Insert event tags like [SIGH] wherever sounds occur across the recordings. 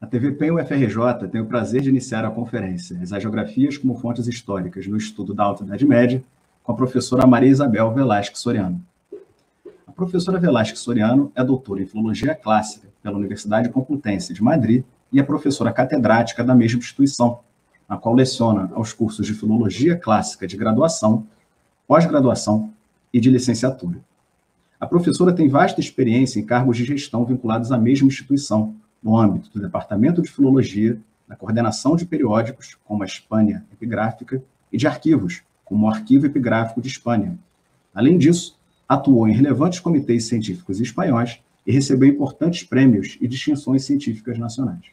A TV PEN UFRJ tem o prazer de iniciar a conferência As Geografias como Fontes Históricas no Estudo da Alta Idade Média, com a professora Maria Isabel Velasque Soriano. A professora Velasque Soriano é doutora em Filologia Clássica pela Universidade Complutense de Madrid e é professora catedrática da mesma instituição, na qual leciona aos cursos de Filologia Clássica de graduação, pós-graduação e de licenciatura. A professora tem vasta experiência em cargos de gestão vinculados à mesma instituição, no âmbito do Departamento de Filologia, na coordenação de periódicos, como a Espanha Epigráfica, e de arquivos, como o Arquivo Epigráfico de Espanha. Além disso, atuou em relevantes comitês científicos espanhóis e recebeu importantes prêmios e distinções científicas nacionais.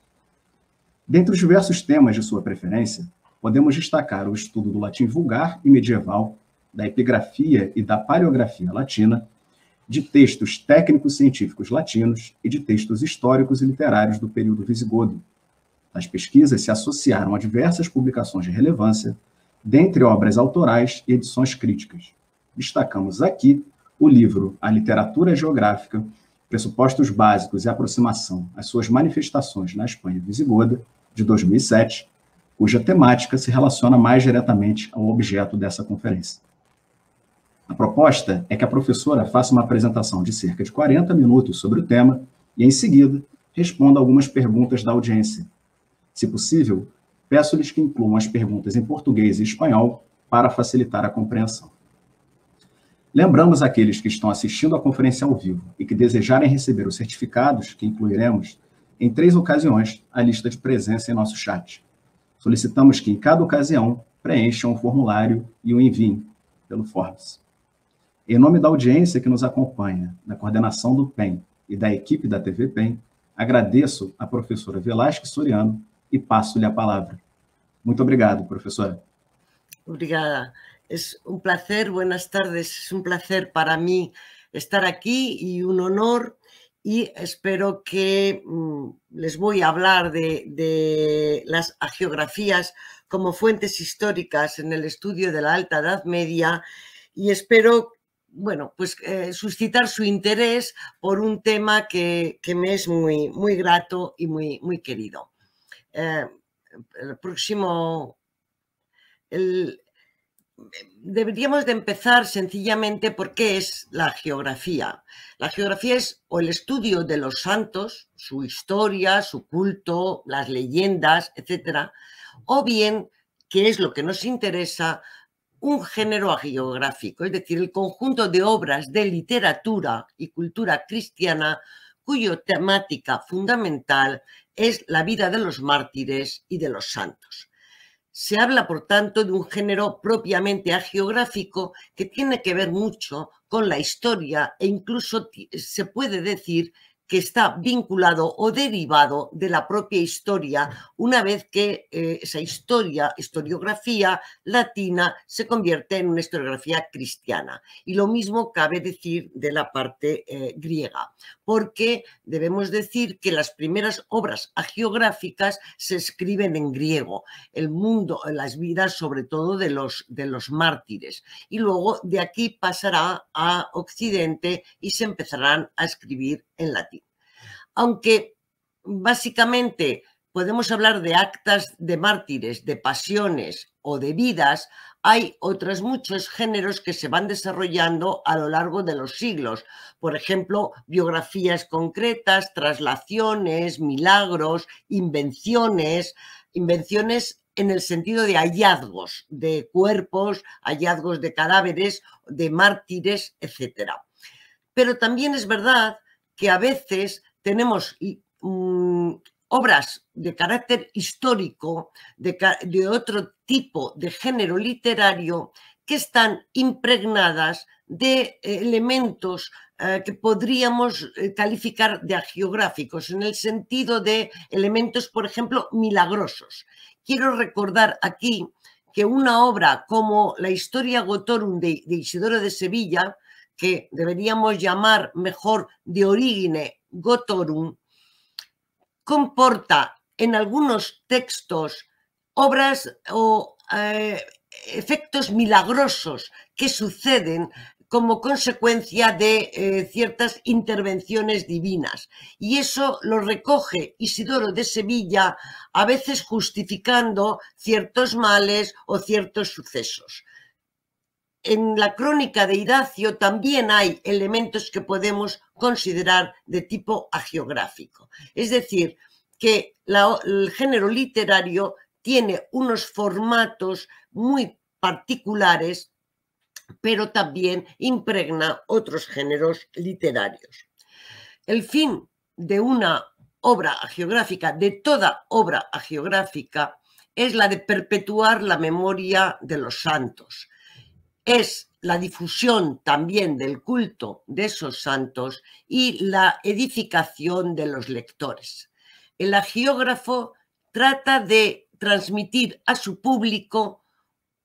Dentre os diversos temas de sua preferência, podemos destacar o estudo do latim vulgar e medieval, da epigrafia e da paleografia latina, de textos técnicos científicos latinos e de textos históricos e literários do período visigodo. As pesquisas se associaram a diversas publicações de relevância, dentre obras autorais e edições críticas. Destacamos aqui o livro A Literatura Geográfica, Pressupostos Básicos e Aproximação às Suas Manifestações na Espanha Visigoda, de 2007, cuja temática se relaciona mais diretamente ao objeto dessa conferência. A proposta é que a professora faça uma apresentação de cerca de 40 minutos sobre o tema e, em seguida, responda algumas perguntas da audiência. Se possível, peço-lhes que incluam as perguntas em português e espanhol para facilitar a compreensão. Lembramos aqueles que estão assistindo à conferência ao vivo e que desejarem receber os certificados, que incluiremos, em três ocasiões, a lista de presença em nosso chat. Solicitamos que, em cada ocasião, preencham o formulário e o enviem pelo Forbes. Em nome da audiência que nos acompanha, da coordenação do PEN e da equipe da TV PEN, agradeço à professora Velasque Soriano e passo-lhe a palavra. Muito obrigado, professora. Obrigada. É um placer, buenas tardes. É um placer para mim estar aqui e um honor E espero que mm, les voy a hablar de, de, las geografías como fuentes históricas en el estudio de la Alta Edad Media y espero bueno, pues eh, suscitar su interés por un tema que, me es muy, muy grato y muy, muy querido. Eh, el próximo... deberíamos de empezar sencillamente por qué es la geografía. La geografía es o el estudio de los santos, su historia, su culto, las leyendas, etcétera, O bien, qué es lo que nos interesa, un género agiográfico, es decir, el conjunto de obras de literatura y cultura cristiana cuyo temática fundamental es la vida de los mártires y de los santos. Se habla, por tanto, de un género propiamente agiográfico que tiene que ver mucho con la historia e incluso se puede decir que está vinculado o derivado de la propia historia, una vez que eh, esa historia, historiografía latina, se convierte en una historiografía cristiana. Y lo mismo cabe decir de la parte eh, griega porque debemos decir que las primeras obras hagiográficas se escriben en griego, el mundo, las vidas sobre todo de los, de los mártires. Y luego de aquí pasará a Occidente y se empezarán a escribir en latín. Aunque básicamente podemos hablar de actas de mártires, de pasiones o de vidas, hay otros muchos géneros que se van desarrollando a lo largo de los siglos. Por ejemplo, biografías concretas, traslaciones, milagros, invenciones, invenciones en el sentido de hallazgos de cuerpos, hallazgos de cadáveres, de mártires, etc. Pero también es verdad que a veces tenemos mm, obras de carácter histórico, de, otro tipo de género literario, que están impregnadas de elementos eh, que podríamos eh, calificar de geográficos, en el sentido de elementos, por ejemplo, milagrosos. Quiero recordar aquí que una obra como la Historia Gotorum de, de Isidoro de Sevilla, que deberíamos llamar mejor de Origine Gotorum, comporta en algunos textos obras o eh, efectos milagrosos que suceden como consecuencia de eh, ciertas intervenciones divinas. Y eso lo recoge Isidoro de Sevilla, a veces justificando ciertos males o ciertos sucesos en la crónica de Idacio también hay elementos que podemos considerar de tipo agiográfico. Es decir, que el género literario tiene unos formatos muy particulares, pero también impregna otros géneros literarios. El fin de una obra agiográfica, de toda obra agiográfica, es la de perpetuar la memoria de los santos, es la difusión también del culto de esos santos y la edificación de los lectores. El agiógrafo trata de transmitir a su público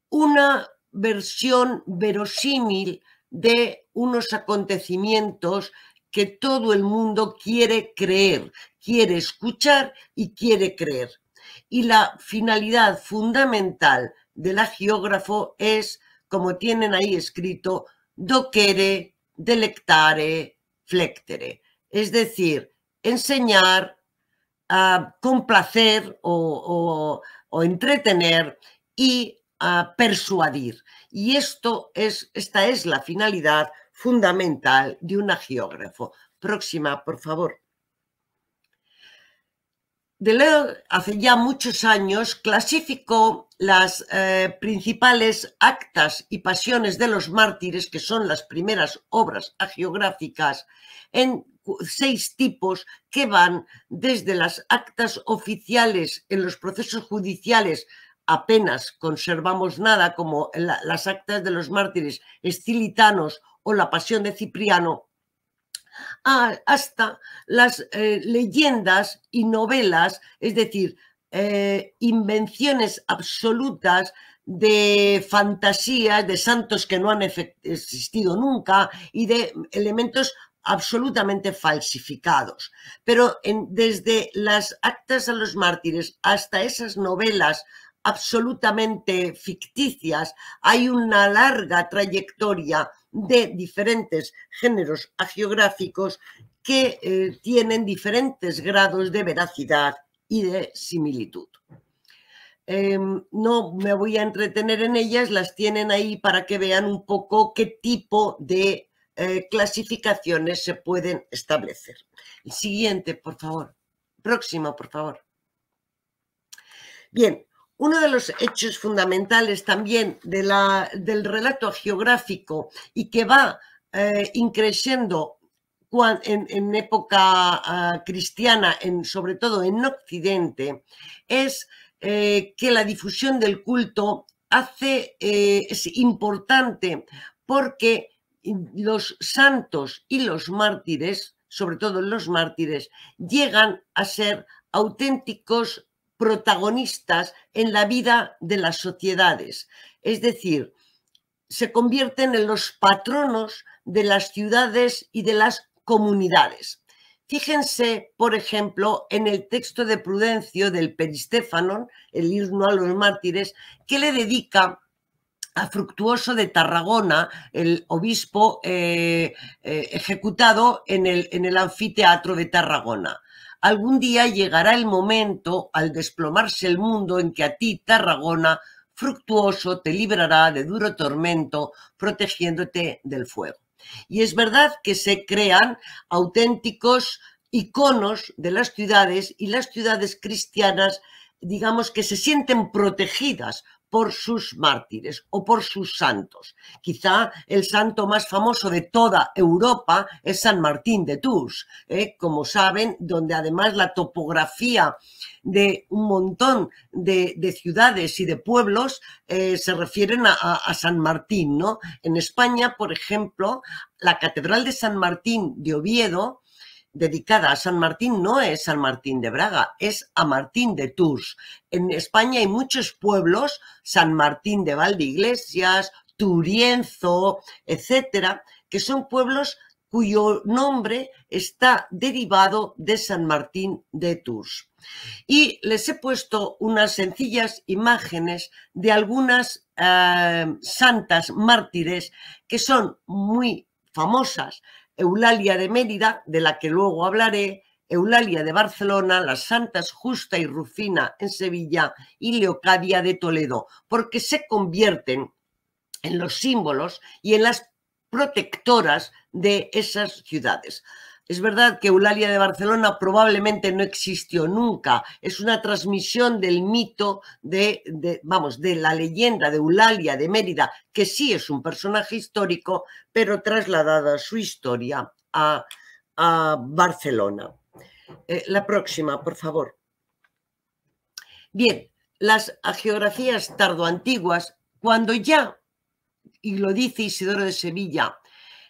una versión verosímil de unos acontecimientos que todo el mundo quiere creer, quiere escuchar y quiere creer. Y la finalidad fundamental del agiógrafo es como tienen ahí escrito, docere, delectare, flectere. Es decir, enseñar, a ah, complacer o, entretener y ah, persuadir. Y esto es, esta es la finalidad fundamental de un geógrafo. Próxima, por favor. Deleuze hace ya muchos años clasificó las eh, principales actas y pasiones de los mártires, que son las primeras obras agiográficas, en seis tipos que van desde las actas oficiales en los procesos judiciales, apenas conservamos nada, como las actas de los mártires estilitanos o la pasión de Cipriano, hasta las eh, leyendas y novelas, es decir, eh, invenciones absolutas de fantasías, de santos que no han existido nunca y de elementos absolutamente falsificados. Pero desde las actas a los mártires hasta esas novelas absolutamente ficticias, hay una larga trayectoria de diferentes géneros agiográficos que eh, tienen diferentes grados de veracidad y de similitud. Em, no me voy a entretener en ellas, las tienen ahí para que vean un poco qué tipo de eh, clasificaciones se pueden establecer. siguiente, por favor. Próxima, por favor. Bien, uno de los hechos fundamentales también del relato geográfico y que va eh, increciendo en, época ah, cristiana, sobre todo en Occidente, es eh, que la difusión del culto hace, eh, es importante porque los santos y los mártires, sobre todo los mártires, llegan a ser auténticos protagonistas en la vida de las sociedades. Es decir, se convierten en los patronos de las ciudades y de las comunidades. Fíjense, por ejemplo, en el texto de Prudencio del Peristéfanon, el himno a los mártires, que le dedica a Fructuoso de Tarragona, el obispo eh, eh, ejecutado en el anfiteatro de Tarragona algún día llegará el momento, al desplomarse el mundo, en que a ti, Tarragona, fructuoso, te librará de duro tormento, protegiéndote del fuego. Y es verdad que se crean auténticos iconos de las ciudades y las ciudades cristianas, digamos que se sienten protegidas por sus mártires o por sus santos. Quizá el santo más famoso de toda Europa es San Martín de Tours, ¿eh? como saben, donde además la topografía de un montón de, ciudades y de pueblos eh, se refieren a, San Martín. ¿no? En España, por ejemplo, la Catedral de San Martín de Oviedo dedicada a San Martín no es San Martín de Braga, es a Martín de Tours. En España hay muchos pueblos, San Martín de Valdeiglesias, Turienzo, etcétera, que son pueblos cuyo nombre está derivado de San Martín de Tours. Y les he puesto unas sencillas imágenes de algunas eh, santas mártires que son muy famosas, Eulalia de Mérida, de la que luego hablaré, Eulalia de Barcelona, las santas Justa y Rufina en Sevilla y Leocadia de Toledo, porque se convierten en los símbolos y en las protectoras de esas ciudades. Es verdad que Eulalia de Barcelona probablemente no existió nunca. Es una transmisión del mito de, vamos, de la leyenda de Eulalia de Mérida, que sí es un personaje histórico, pero trasladada su historia a, Barcelona. Eh, la próxima, por favor. Bien, las geografías tardoantiguas, cuando ya, y lo dice Isidoro de Sevilla,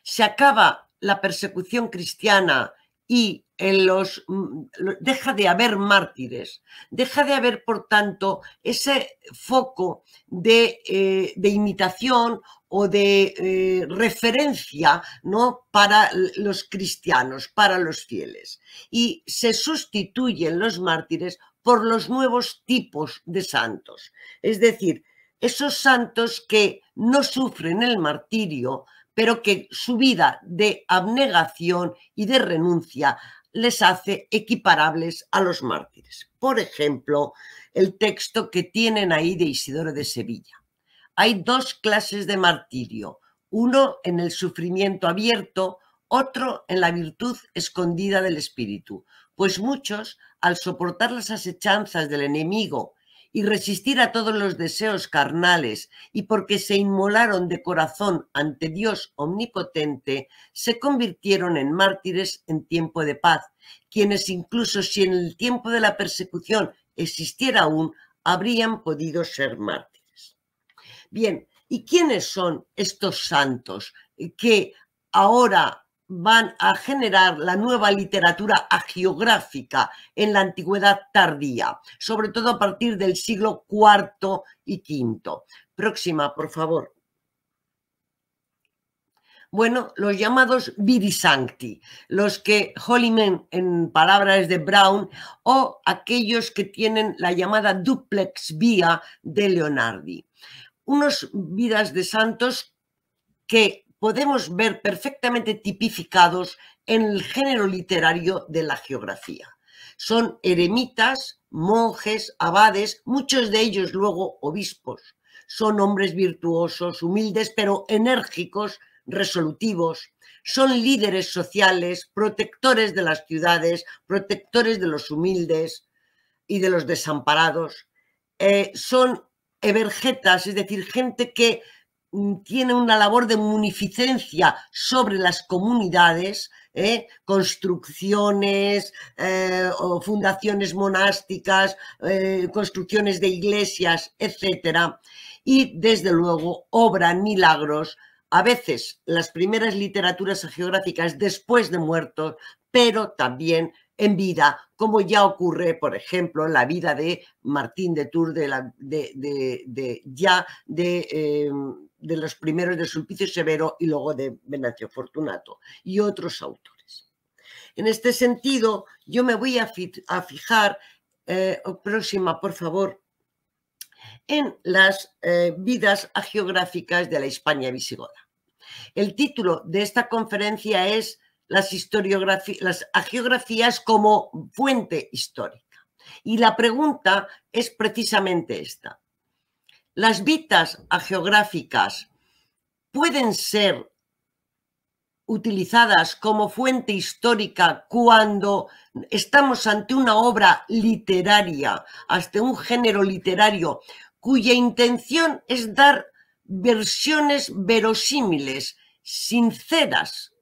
se acaba la persecución cristiana y en los, mm, deja de haber mártires, deja de haber, por tanto, ese foco de, eh, de imitación o de eh, referencia ¿no? para los cristianos, para los fieles. Y se sustituyen los mártires por los nuevos tipos de santos. Es decir, esos santos que no sufren el martirio, pero que su vida de abnegación y de renuncia les hace equiparables a los mártires. Por ejemplo, el texto que tienen ahí de Isidoro de Sevilla. Hay dos clases de martirio, uno en el sufrimiento abierto, otro en la virtud escondida del espíritu, pues muchos, al soportar las asechanzas del enemigo y resistir a todos los deseos carnales, y porque se inmolaron de corazón ante Dios omnipotente, se convirtieron en mártires en tiempo de paz, quienes incluso si en el tiempo de la persecución existiera aún, habrían podido ser mártires. Bien, ¿y quiénes son estos santos que ahora van a generar la nueva literatura agiográfica en la antigüedad tardía, sobre todo a partir del siglo IV y V. Próxima, por favor. Bueno, los llamados sancti, los que Holliman, en palabras de Brown, o aquellos que tienen la llamada duplex vía de Leonardi. Unos vidas de santos que podemos ver perfectamente tipificados en el género literario de la geografía. Son eremitas, monjes, abades, muchos de ellos luego obispos. Son hombres virtuosos, humildes, pero enérgicos, resolutivos. Son líderes sociales, protectores de las ciudades, protectores de los humildes y de los desamparados. Eh, son evergetas, es decir, gente que Mm, tiene una labor de munificencia sobre las comunidades, ¿eh? construcciones eh, o fundaciones monásticas, eh, construcciones de iglesias, etcétera. Y desde luego obra milagros. A veces las primeras literaturas geográficas después de muertos, pero también en vida, como ya ocurre, por ejemplo, en la vida de Martín de tour de, de ya de de los primeros de Sulpicio Severo y luego de Venancio Fortunato y otros autores. En este sentido, yo me voy a, fijar, eh, próxima por favor, en las eh, vidas geográficas de la Hispania visigoda. El título de esta conferencia es las, las como fuente histórica. Y la pregunta es precisamente esta. Las vistas geográficas pueden ser utilizadas como fuente histórica cuando estamos ante una obra literaria, hasta un género literario, cuya intención es dar versiones verosímiles, sinceras.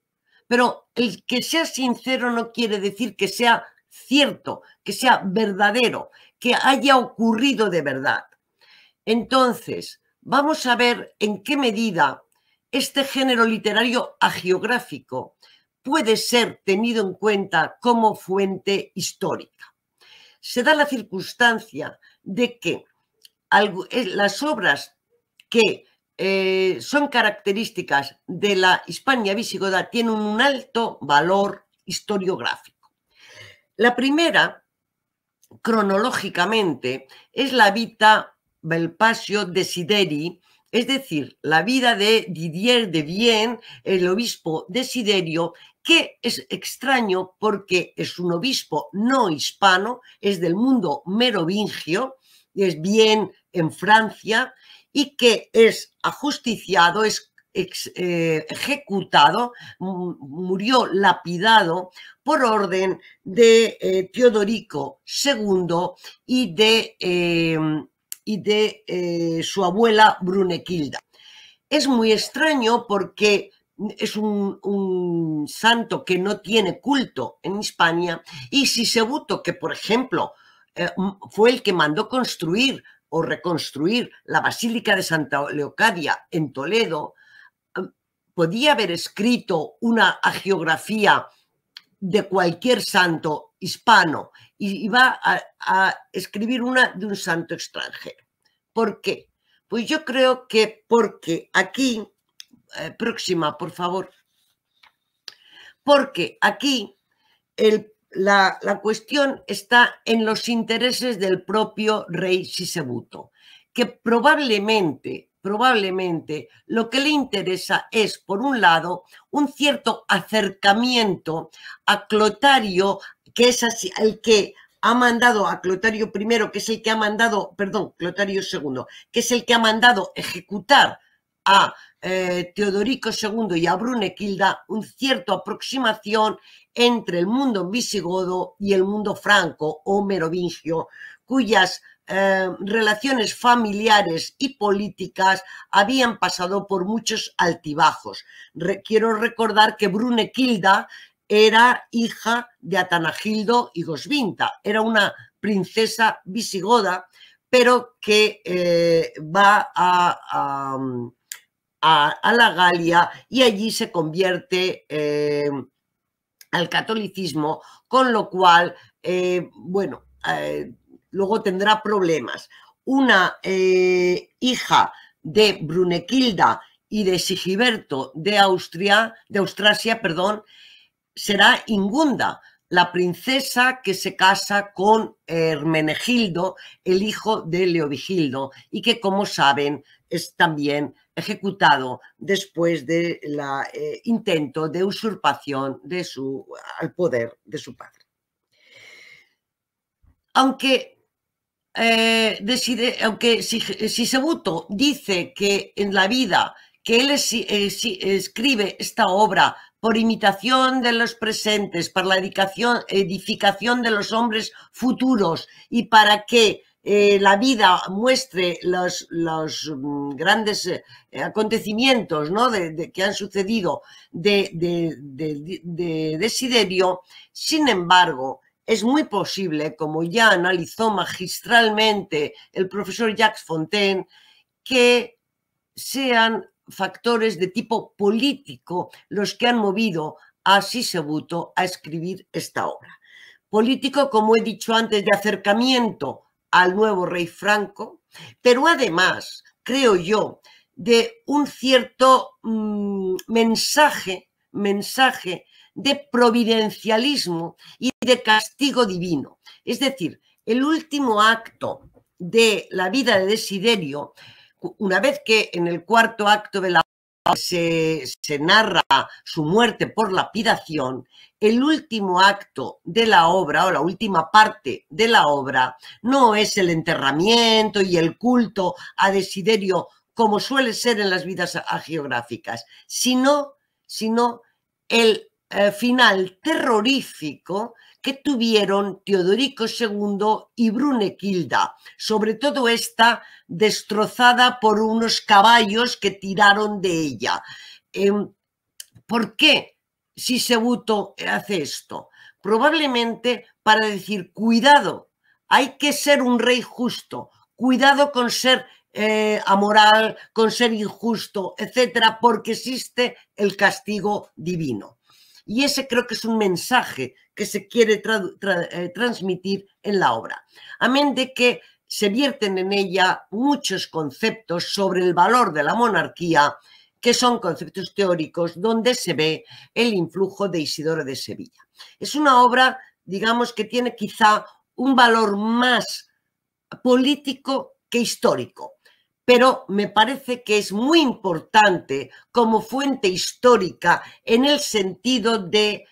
Pero el que sea sincero no quiere decir que sea cierto, que sea verdadero, que haya ocurrido de verdad. Entonces, vamos a ver en qué medida este género literario agiográfico puede ser tenido en cuenta como fuente histórica. Se da la circunstancia de que eh, las obras que eh, son características de la Hispania visigoda tienen un alto valor historiográfico. La primera, cronológicamente, es la Vita de Desideri, es decir, la vida de Didier de Bien, el obispo Desiderio, que es extraño porque es un obispo no hispano, es del mundo merovingio, es bien en Francia, y que es ajusticiado, es eh, ejecutado, murió lapidado por orden de eh, Teodorico II y de eh, y de eh, su abuela Brunequilda. Es muy extraño porque es un, santo que no tiene culto en España y Sisebuto, que por ejemplo eh, fue el que mandó construir o reconstruir la Basílica de Santa Leocadia en Toledo, eh, podía haber escrito una agiografía de cualquier santo hispano y va a, escribir una de un santo extranjero. ¿Por qué? Pues yo creo que porque aquí, eh, próxima, por favor, porque aquí el, la, la, cuestión está en los intereses del propio rey Sisebuto, que probablemente probablemente lo que le interesa es, por un lado, un cierto acercamiento a Clotario, que es así, el que ha mandado a Clotario I, que es el que ha mandado, perdón, Clotario II, que es el que ha mandado ejecutar a eh, Teodorico II y a Brunequilda un cierto aproximación entre el mundo visigodo y el mundo franco o merovingio, cuyas eh, relaciones familiares y políticas habían pasado por muchos altibajos. quiero recordar que Brunequilda era hija de Atanagildo y Gosvinta. era una princesa visigoda, pero que eh, va a, la Galia y allí se convierte eh, al catolicismo, con lo cual, bueno, luego tendrá problemas. Una eh, hija de Brunequilda y de Sigiberto de, Austria, de Austrasia perdón, será Ingunda, la princesa que se casa con Hermenegildo, el hijo de Leovigildo, y que, como saben, es también ejecutado después del eh, intento de usurpación de su, al poder de su padre. Aunque eh, aunque si, Sebuto dice que en la vida que él eh, escribe esta obra por imitación de los presentes, para la edificación, de los hombres futuros y para que eh, la vida muestre los, mm, grandes acontecimientos que han sucedido de, de Desiderio, sin embargo, es muy posible, como ya analizó magistralmente el profesor Jacques Fontaine, que sean factores de tipo político los que han movido a Sisebuto a escribir esta obra. Político, como he dicho antes, de acercamiento al nuevo rey Franco, pero además, creo yo, de un cierto mm, mensaje, mensaje de providencialismo y de castigo divino. Es decir, el último acto de la vida de Desiderio, una vez que en el cuarto acto de la obra se, narra su muerte por lapidación, el último acto de la obra o la última parte de la obra no es el enterramiento y el culto a Desiderio como suele ser en las vidas agiográficas, sino, sino el eh, final terrorífico que tuvieron Teodorico II y Brunequilda, sobre todo esta destrozada por unos caballos que tiraron de ella. Em, ¿Por qué Sisebuto hace esto? Probablemente para decir, cuidado, hay que ser un rey justo, cuidado con ser eh, amoral, con ser injusto, etcétera, porque existe el castigo divino. Y ese creo que es un mensaje que se quiere eh, transmitir en la obra. Amén de que se vierten en ella muchos conceptos sobre el valor de la monarquía, que son conceptos teóricos donde se ve el influjo de Isidoro de Sevilla. Es una obra, digamos, que tiene quizá un valor más político que histórico, pero me parece que es muy importante como fuente histórica en el sentido de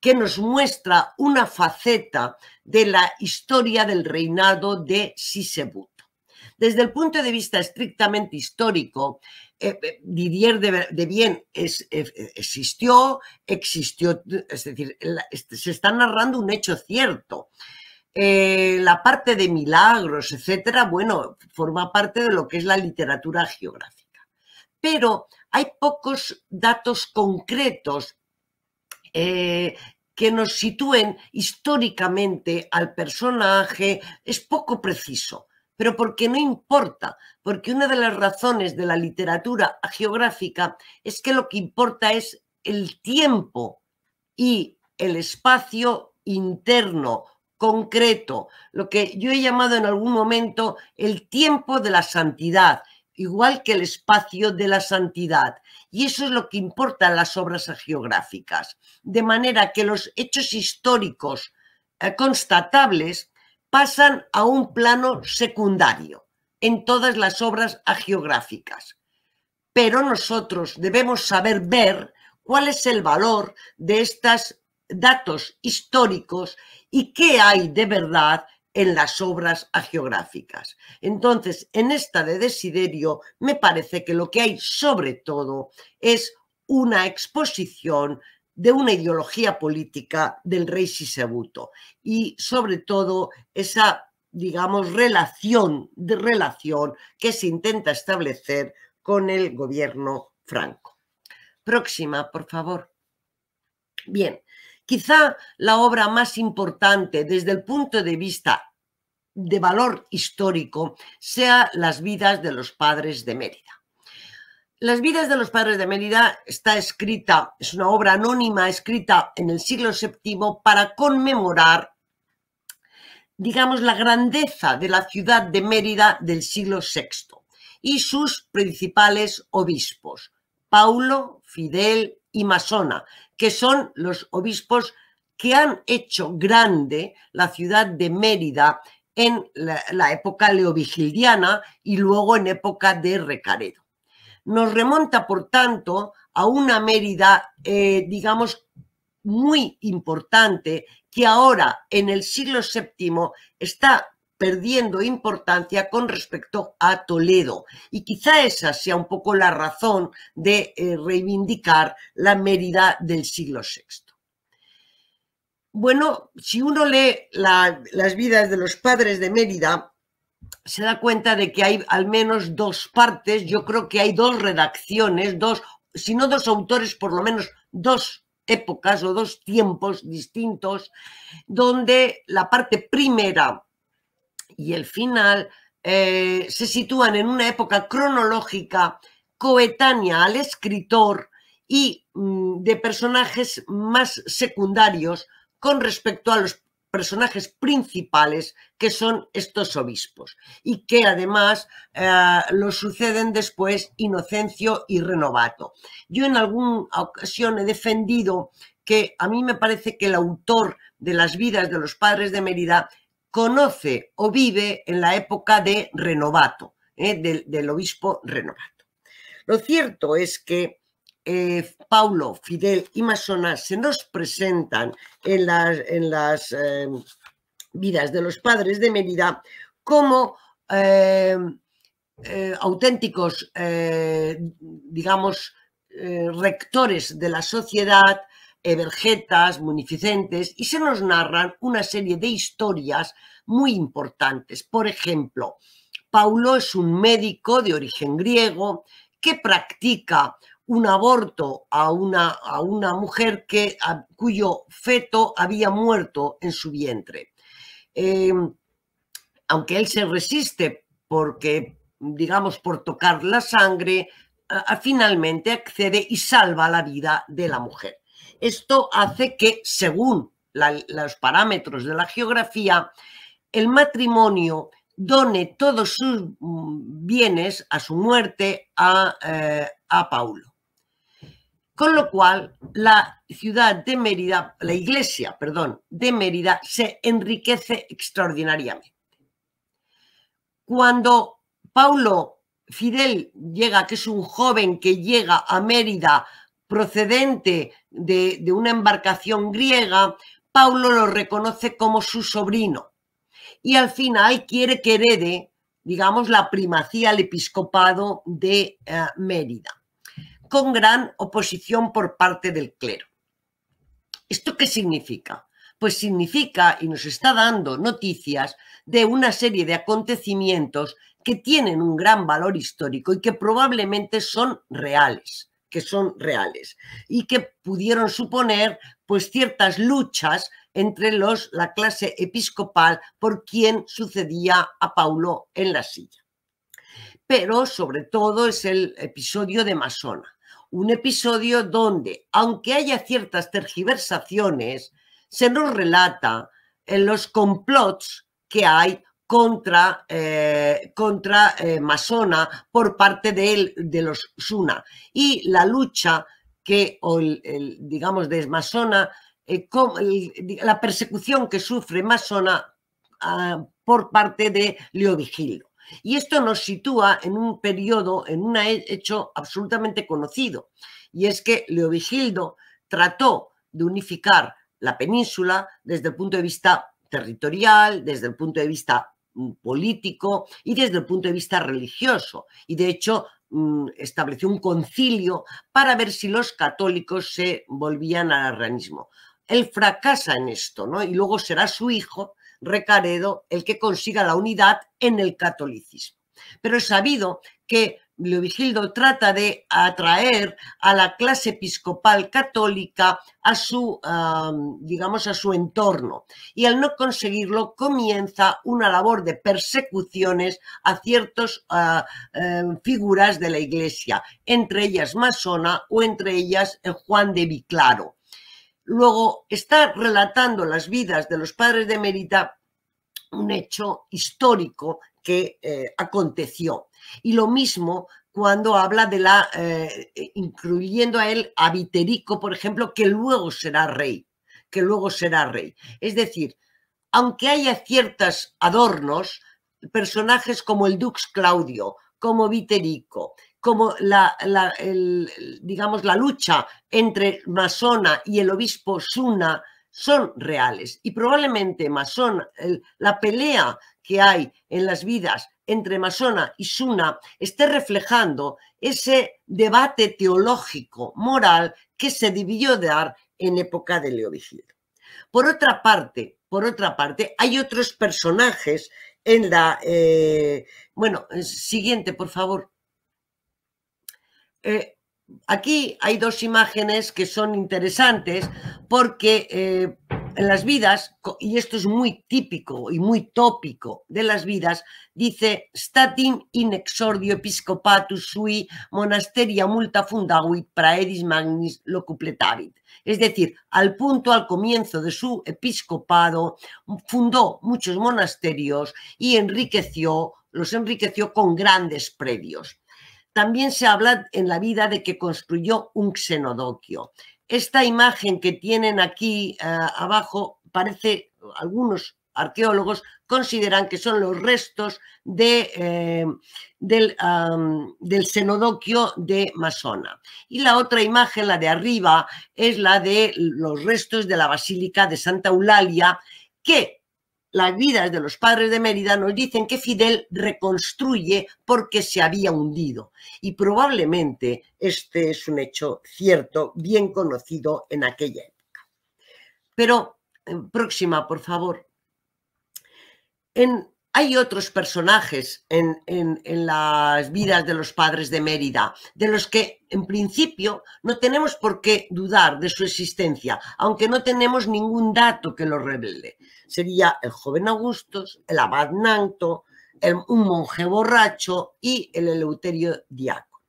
que nos muestra una faceta de la historia del reinado de Sisebut. Desde el punto de vista estrictamente histórico, eh, eh, Didier de, Bien eh, existió, existió, es decir, este, se está narrando un hecho cierto. Eh, la parte de milagros, etcétera, bueno, forma parte de lo que es la literatura geográfica. Pero hay pocos datos concretos eh, que nos sitúen históricamente al personaje, es poco preciso, pero porque no importa, porque una de las razones de la literatura geográfica es que lo que importa es el tiempo y el espacio interno concreto, lo que yo he llamado en algún momento el tiempo de la santidad, igual que el espacio de la santidad. Y eso es lo que importa en las obras geográficas. De manera que los hechos históricos eh, constatables pasan a un plano secundario en todas las obras geográficas. Pero nosotros debemos saber ver cuál es el valor de estas datos históricos y qué hay de verdad en las obras agiográficas. Entonces, en esta de Desiderio, me parece que lo que hay sobre todo es una exposición de una ideología política del rey Sisebuto y sobre todo esa, digamos, relación, de relación que se intenta establecer con el gobierno franco. Próxima, por favor. Bien, quizá la obra más importante desde el punto de vista de valor histórico sea Las vidas de los padres de Mérida. Las vidas de los padres de Mérida está escrita, es una obra anónima escrita en el siglo VII para conmemorar, digamos, la grandeza de la ciudad de Mérida del siglo VI y sus principales obispos, Paulo, Fidel y Masona, que son los obispos que han hecho grande la ciudad de Mérida en la, época leovigildiana y luego en época de Recaredo. Nos remonta, por tanto, a una Mérida, eh, digamos, muy importante que ahora en el siglo VII está perdiendo importancia con respecto a Toledo. Y quizá esa sea un poco la razón de eh, reivindicar la Mérida del siglo VI. Bueno, si uno lee las vidas de los padres de Mérida, se da cuenta de que hay al menos dos partes, yo creo que hay dos redacciones, dos, si no dos autores, por lo menos dos épocas o dos tiempos distintos, donde la parte primera y el final eh, se sitúan en una época cronológica coetánea al escritor y mm, de personajes más secundarios con respecto a los personajes principales que son estos obispos y que además eh, los suceden después Inocencio y Renovato. Yo en alguna ocasión he defendido que a mí me parece que el autor de las vidas de los padres de Mérida conoce o vive en la época de Renovato, ¿eh? del, obispo Renovato. Lo cierto es que eh, Paulo, Fidel y Masona se nos presentan en las, em, vidas de los padres de Mérida como em, eh, auténticos, digamos, rectores de la sociedad, vergetas, munificentes, y se nos narran una serie de historias muy importantes. Por ejemplo, Paulo es un médico de origen griego que practica un aborto a una, a una mujer que, cuyo feto había muerto en su vientre. Eh, aunque él se resiste porque, digamos, por tocar la sangre, finalmente accede y salva la vida de la mujer. Esto hace que, según los parámetros de la geografía, el matrimonio done todos sus mm, bienes a su muerte a, eh, a Paulo. Con lo cual, la ciudad de Mérida, la iglesia, perdón, de Mérida se enriquece extraordinariamente. Cuando Paulo Fidel llega, que es un joven que llega a Mérida procedente de, una embarcación griega, Paulo lo reconoce como su sobrino y al final quiere que herede, digamos, la primacía al episcopado de eh, Mérida, con gran oposición por parte del clero. ¿Esto qué significa? Pues significa, y nos está dando noticias, de una serie de acontecimientos que tienen un gran valor histórico y que probablemente son reales que son reales y que pudieron suponer pues ciertas luchas entre los, la clase episcopal por quien sucedía a Paulo en la silla. Pero sobre todo es el episodio de Masona, un episodio donde, aunque haya ciertas tergiversaciones, se nos relata en los complots que hay contra, eh, contra eh, Masona por parte de, él, de los Suna. Y la lucha que, digamos, de Masona, eh, la persecución que sufre Masona ah, por parte de Leovigildo. Y esto nos sitúa en un periodo, en un hecho absolutamente conocido, y es que Leovigildo trató de unificar la península desde el punto de vista territorial, desde el punto de vista político y desde el punto de vista religioso. Y de hecho mm, estableció un concilio para ver si los católicos se volvían al arrianismo. Él fracasa en esto, ¿no? Y luego será su hijo, Recaredo, el que consiga la unidad en el catolicismo. Pero es sabido que Leovigildo trata de atraer a la clase episcopal católica a su, digamos, a su entorno. Y al no conseguirlo, comienza una labor de persecuciones a ciertas em, figuras de la iglesia, entre ellas Masona o entre ellas eh, Juan de Viclaro. Luego está relatando las vidas de los padres de Mérida, un hecho histórico que eh, aconteció. Y lo mismo cuando habla de la, eh, eh, incluyendo a él a Viterico, por ejemplo, que luego será rey, que luego será rey. Es decir, aunque haya ciertos adornos, personajes como el Dux Claudio, como Viterico, como la, digamos, la lucha entre Masona y el obispo Suna, son reales y probablemente la pelea que hay en las vidas entre masona y suna esté reflejando ese debate teológico, moral, que se debió dar en época de Leo Vigil. Por otra parte, por otra parte, hay otros personajes en la... Eh, bueno, eh, siguiente, por favor. Eh, Aquí hay dos imágenes que son interesantes porque eh, en las vidas, y esto es muy típico y muy tópico de las vidas, dice statim in exordio episcopatus sui monasteria multa fundavit praedis magnis locupletavit. Es decir, al punto, al comienzo de su episcopado, fundó muchos monasterios y enriqueció, los enriqueció con grandes predios. También se habla en la vida de que construyó un xenodoquio. Esta imagen que tienen aquí ah, abajo parece, algunos arqueólogos consideran que son los restos eh, del, xenodoquio de Masona. Y la otra imagen, la de arriba, es la de los restos de la Basílica de Santa Eulalia, que las vidas de los padres de Mérida nos dicen que Fidel reconstruye porque se había hundido. Y probablemente este es un hecho cierto, bien conocido en aquella época. Pero, eh, próxima, por favor. En hay otros personajes en, las vidas de los padres de Mérida, de los que en principio no tenemos por qué dudar de su existencia, aunque no tenemos ningún dato que lo revele. Sería el joven Augustos, el abad Nanto, el, un monje borracho y el Eleuterio Diácono.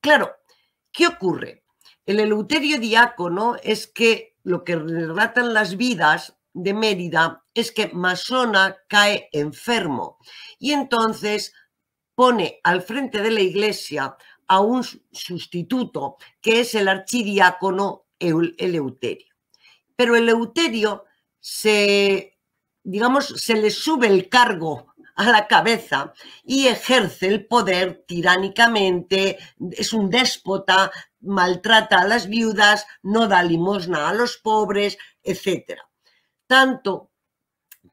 Claro, ¿qué ocurre? El Eleuterio Diácono es que lo que relatan las vidas de Mérida es que Masona cae enfermo y entonces pone al frente de la iglesia a un sustituto que es el archidiácono Eleuterio. Pero Eleuterio se, digamos, se le sube el cargo a la cabeza y ejerce el poder tiránicamente, es un déspota, maltrata a las viudas, no da limosna a los pobres, etcétera tanto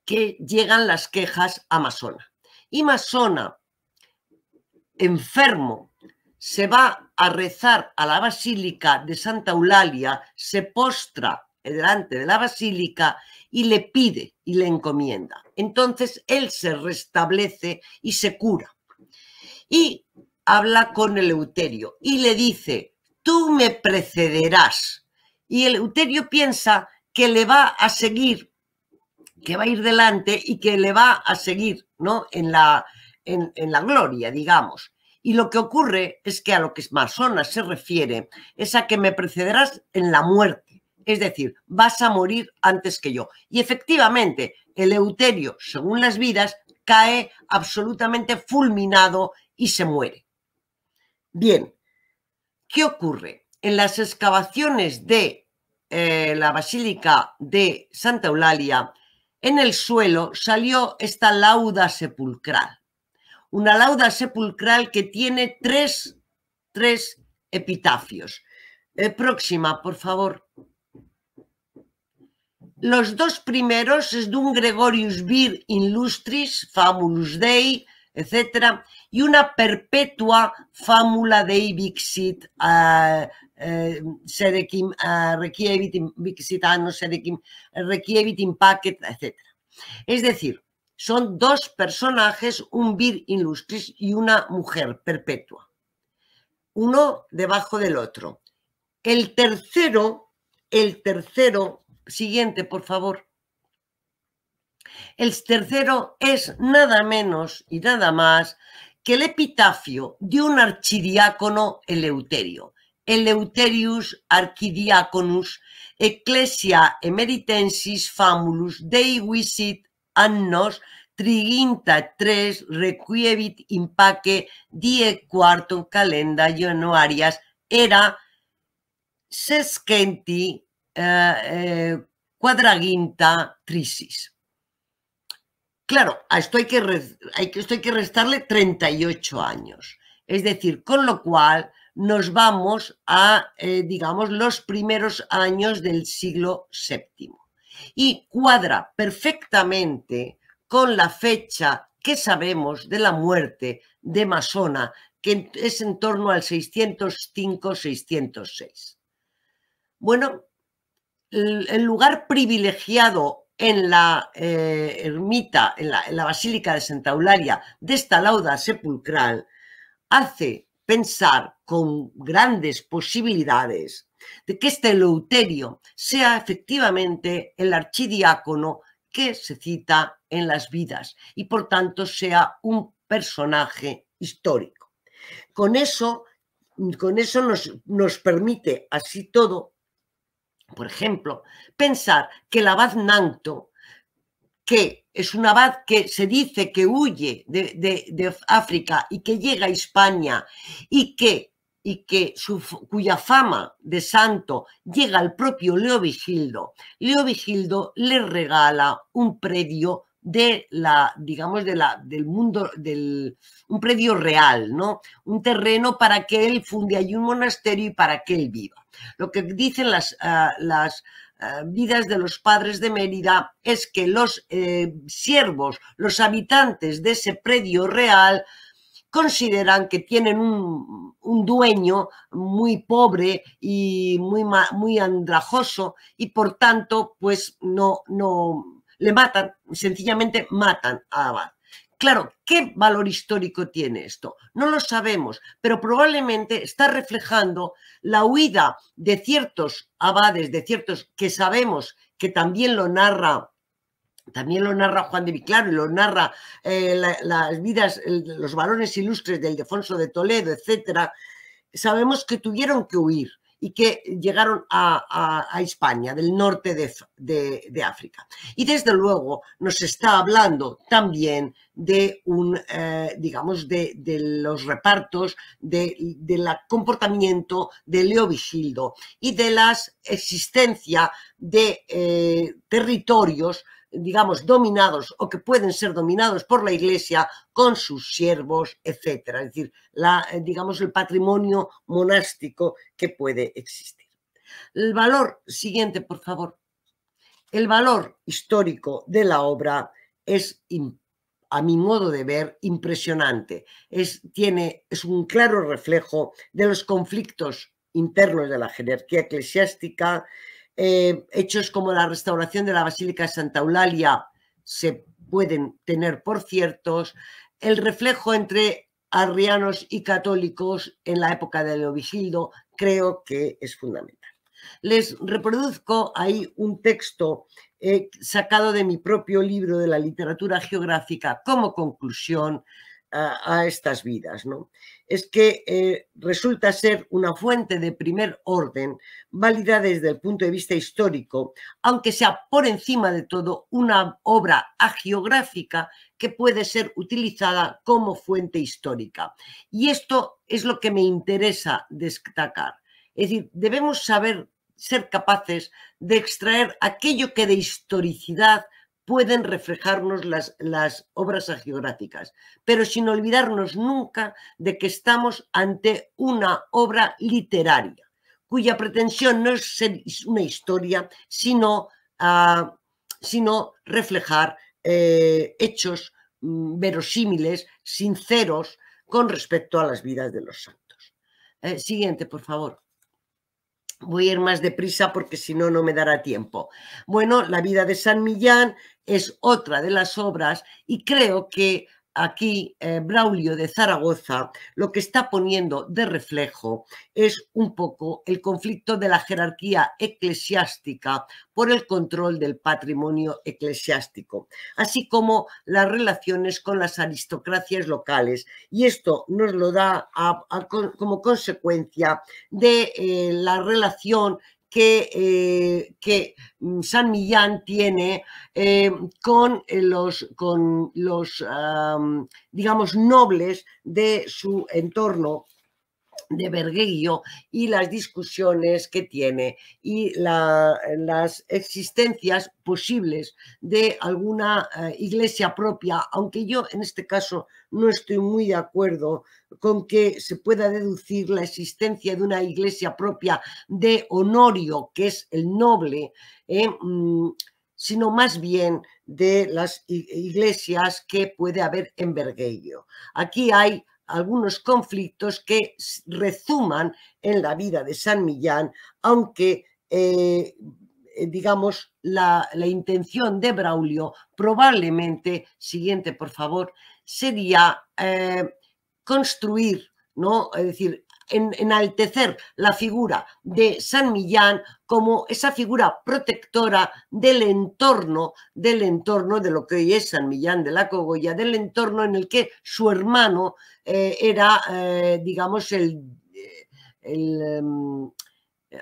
que llegan las quejas a Masona. Y Masona, enfermo, se va a rezar a la Basílica de Santa Eulalia, se postra delante de la Basílica y le pide y le encomienda. Entonces él se restablece y se cura. Y habla con Eleuterio y le dice, tú me precederás. Y Eleuterio piensa que le va a seguir, que va a ir delante y que le va a seguir ¿no? en, la, en, la gloria, digamos. Y lo que ocurre es que a lo que es Masona se refiere es a que me precederás en la muerte, es decir, vas a morir antes que yo. Y efectivamente, el Euterio, según las vidas, cae absolutamente fulminado y se muere. Bien, ¿qué ocurre? En las excavaciones de eh, la Basílica de Santa Eulalia, en el suelo salió esta lauda sepulcral. Una lauda sepulcral que tiene tres, epitafios. Eh, próxima, por favor. Los dos primeros es de un Gregorius Vir Illustris, Famulus Dei, etc. Y una perpetua fábula Dei Vixit, eh, Sedekim eh, etc. Es decir, son dos personajes, un vir ilustris y una mujer perpetua, uno debajo del otro. El tercero, el tercero, siguiente, por favor. El tercero es nada menos y nada más que el epitafio de un archidiácono eleuterio. Eleuterius Archidiaconus, Ecclesia Emeritensis Famulus Dei Visit Annos Triginta tres Requievit Impaque Die quarto Calenda Januarias era sescenti eh, quadraginta eh, trisis. Claro, a esto hay que, hay esto hay que restarle 38 años. Es decir, con lo cual nos vamos a, eh, digamos, los primeros años del siglo VII. Y cuadra perfectamente con la fecha que sabemos de la muerte de Masona, que es en torno al 605-606. Bueno, el lugar privilegiado en la eh, ermita, en la, Basílica de Santa Eulalia, de esta lauda sepulcral, hace pensar con grandes posibilidades de que este Eleuterio sea efectivamente el archidiácono que se cita en las vidas y por tanto sea un personaje histórico. Con eso, con eso nos, nos permite así todo, por ejemplo, pensar que el abad Nanto, que es un abad que se dice que huye de, de África y que llega a España y que y que su, cuya fama de santo llega al propio Leovigildo, Leovigildo le regala un predio de la, digamos, de la, del mundo, del, un predio real, ¿no? Un terreno para que él funde allí un monasterio y para que él viva. Lo que dicen las, ah, las ah, vidas de los padres de Mérida es que los eh, siervos, los habitantes de ese predio real, consideran que tienen un, dueño muy pobre y muy, muy andrajoso y por tanto pues no, no le matan, sencillamente matan a Abad. Claro, ¿qué valor histórico tiene esto? No lo sabemos, pero probablemente está reflejando la huida de ciertos abades, de ciertos que sabemos que también lo narra también lo narra Juan de Viclaro y lo narra eh, las vidas, los varones ilustres de Ildefonso de Toledo, etcétera. Sabemos que tuvieron que huir y que llegaron a, España, del norte de, África. Y desde luego nos está hablando también de un, eh, digamos, de, los repartos, del comportamiento de Leo Vigildo y de la existencia de eh, territorios digamos, dominados o que pueden ser dominados por la Iglesia con sus siervos, etcétera, Es decir, la, eh, digamos, el patrimonio monástico que puede existir. El valor, siguiente, por favor. El valor histórico de la obra es, a mi modo de ver, impresionante. Es, tiene, es un claro reflejo de los conflictos internos de la jerarquía eclesiástica eh, hechos como la restauración de la Basílica de Santa Eulalia se pueden tener por ciertos, el reflejo entre arrianos y católicos en la época de Leovigildo creo que es fundamental. Les reproduzco ahí un texto eh, sacado de mi propio libro de la literatura geográfica como conclusión a, a estas vidas. ¿no? es que eh, resulta ser una fuente de primer orden, válida desde el punto de vista histórico, aunque sea por encima de todo una obra agiográfica que puede ser utilizada como fuente histórica. Y esto es lo que me interesa destacar. Es decir, debemos saber ser capaces de extraer aquello que de historicidad pueden reflejarnos las, las obras hagiográficas, pero sin olvidarnos nunca de que estamos ante una obra literaria, cuya pretensión no es ser una historia, sino, ah, sino reflejar eh, hechos mm, verosímiles, sinceros, con respecto a las vidas de los santos. Eh, siguiente, por favor. Voy a ir más deprisa porque si no, no me dará tiempo. Bueno, La vida de San Millán es otra de las obras y creo que aquí eh, Braulio de Zaragoza lo que está poniendo de reflejo es un poco el conflicto de la jerarquía eclesiástica por el control del patrimonio eclesiástico, así como las relaciones con las aristocracias locales. Y esto nos lo da como consecuencia de eh, la relación que, eh, que mm, San Millán tiene eh, con eh, los, con los digamos, nobles de su entorno de Bergueguillo y las discusiones que tiene y las existencias posibles de alguna eh, iglesia propia, aunque yo en este caso no estoy muy de acuerdo con que se pueda deducir la existencia de una iglesia propia de Honorio, que es el noble, eh, mm, sino más bien de las iglesias que puede haber en Bergueguillo. Aquí hay algunos conflictos que rezuman en la vida de San Millán, aunque, eh, eh, digamos, la, la intención de Braulio probablemente, siguiente por favor, sería eh, construir, ¿no? Es decir, en, enaltecer la figura de San Millán como esa figura protectora del entorno, del entorno de lo que hoy es San Millán de la Cogolla, del entorno en el que su hermano eh, era, eh, digamos, el, eh, em,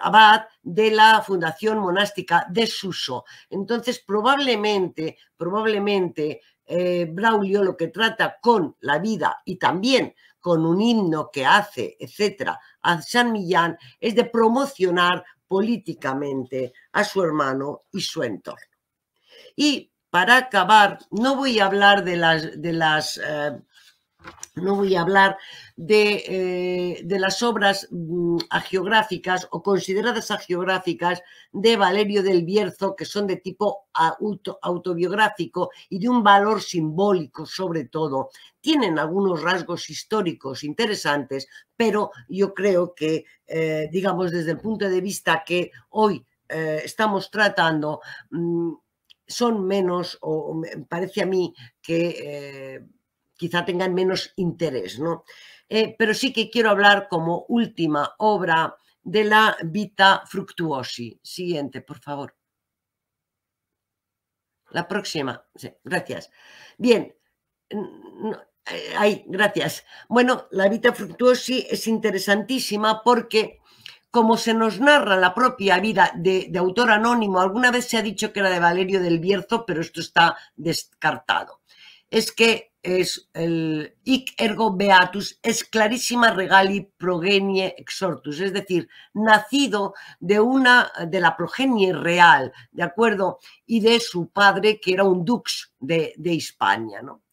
abad de la Fundación Monástica de Suso. Entonces, probablemente, probablemente Braulio lo que trata con la vida y también con un himno que hace, etcétera, a San Millán, es de promocionar políticamente a su hermano y su entorno. Y para acabar, no voy a hablar de las, de las eh, no voy a hablar de, eh, las obras mm, o consideradas agiográficas de Valerio del Bierzo, que son de tipo autobiográfico y de un valor simbólico sobre todo. Tienen algunos rasgos históricos interesantes, pero yo creo que, eh, digamos, desde el punto de vista que hoy eh, estamos tratando, mm, son menos, o parece a mí que quizá tengan menos interés, ¿no? Eh, pero sí que quiero hablar como última obra de la Vita Fructuosi. Siguiente, por favor. La próxima. Sí, gracias. Bien. Eh, ahí. gracias. Bueno, la Vita Fructuosi es interesantísima porque como se nos narra la propia vida de, de, autor anónimo, alguna vez se ha dicho que era de Valerio del Bierzo, pero esto está descartado. Es que es el hic ergo beatus, es clarísima regali progenie exhortus, es decir, nacido de una de la progenie real, ¿de acuerdo? Y de su padre, que era un dux de, España. ¿no?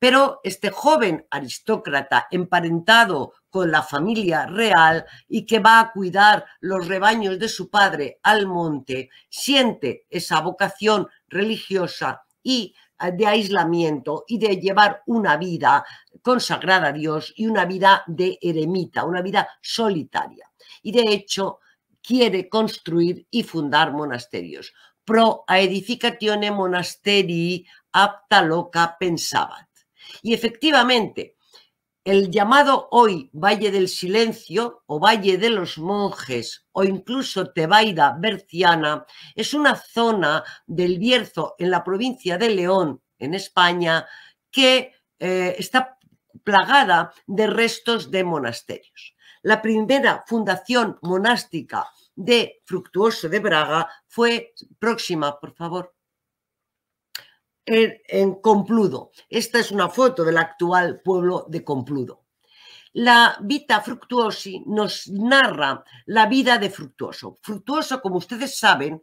Pero este joven aristócrata emparentado con la familia real y que va a cuidar los rebaños de su padre al monte, siente esa vocación religiosa y Ah, de aislamiento y de llevar una vida consagrada a Dios y una vida de eremita, una vida solitaria. Y de hecho quiere construir y fundar monasterios. Pro a edificatione monasteri apta loca pensabat. Y efectivamente, el llamado hoy Valle del Silencio o Valle de los Monjes o incluso Tebaida Berciana es una zona del Bierzo en la provincia de León, en España, que eh, está plagada de restos de monasterios. La primera fundación monástica de Fructuoso de Braga fue próxima, por favor en, Compludo. Esta es una foto del actual pueblo de Compludo. La Vita Fructuosi nos narra la vida de Fructuoso. Fructuoso, como ustedes saben,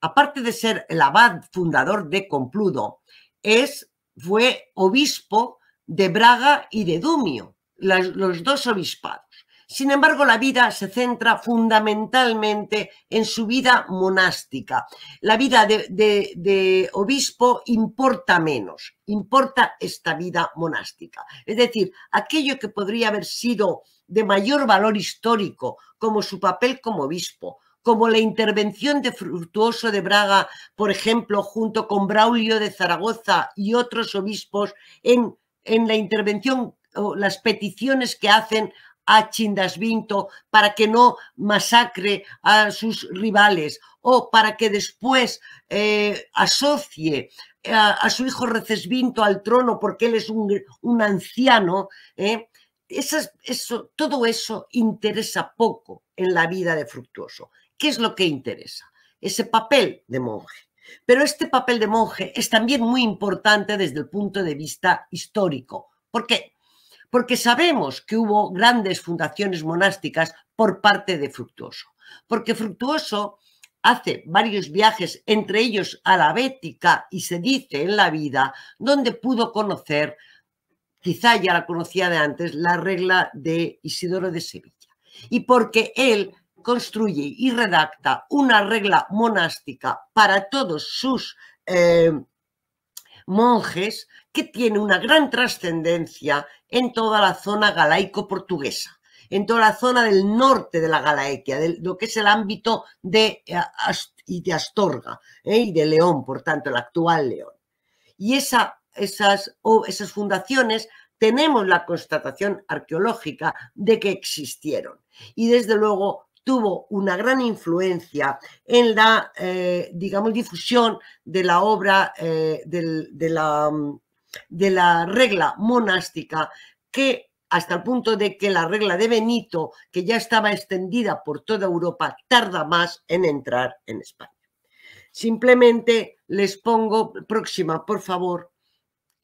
aparte de ser el abad fundador de Compludo, es, fue obispo de Braga y de Dumio, los dos obispados. Sin embargo, la vida se centra fundamentalmente en su vida monástica. La vida de, obispo importa menos, importa esta vida monástica. Es decir, aquello que podría haber sido de mayor valor histórico, como su papel como obispo, como la intervención de Fructuoso de Braga, por ejemplo, junto con Braulio de Zaragoza y otros obispos en, en la intervención o las peticiones que hacen a Chindasvinto para que no masacre a sus rivales o para que después eh, asocie a, su hijo Recesvinto al trono porque él es un, anciano, ¿eh? eso, todo eso interesa poco en la vida de Fructuoso. ¿Qué es lo que interesa? Ese papel de monje. Pero este papel de monje es también muy importante desde el punto de vista histórico. ¿Por qué? porque sabemos que hubo grandes fundaciones monásticas por parte de Fructuoso, porque Fructuoso hace varios viajes, entre ellos a la Bética y se dice en la vida, donde pudo conocer, quizá ya la conocía de antes, la regla de Isidoro de Sevilla. Y porque él construye y redacta una regla monástica para todos sus eh, monjes que tiene una gran trascendencia en toda la zona galaico-portuguesa, en toda la zona del norte de la Galaequia, de lo que es el ámbito de, eh, de Astorga eh, y de León, por tanto, el actual León. Y esas, esas fundaciones tenemos la constatación arqueológica de que existieron. Y desde luego tuvo una gran influencia en la, eh, digamos, difusión de la obra de la, mm, de la regla monástica que hasta el punto de que la regla de Benito, que ya estaba extendida por toda Europa, tarda más en entrar en España. Simplemente les pongo próxima, por favor,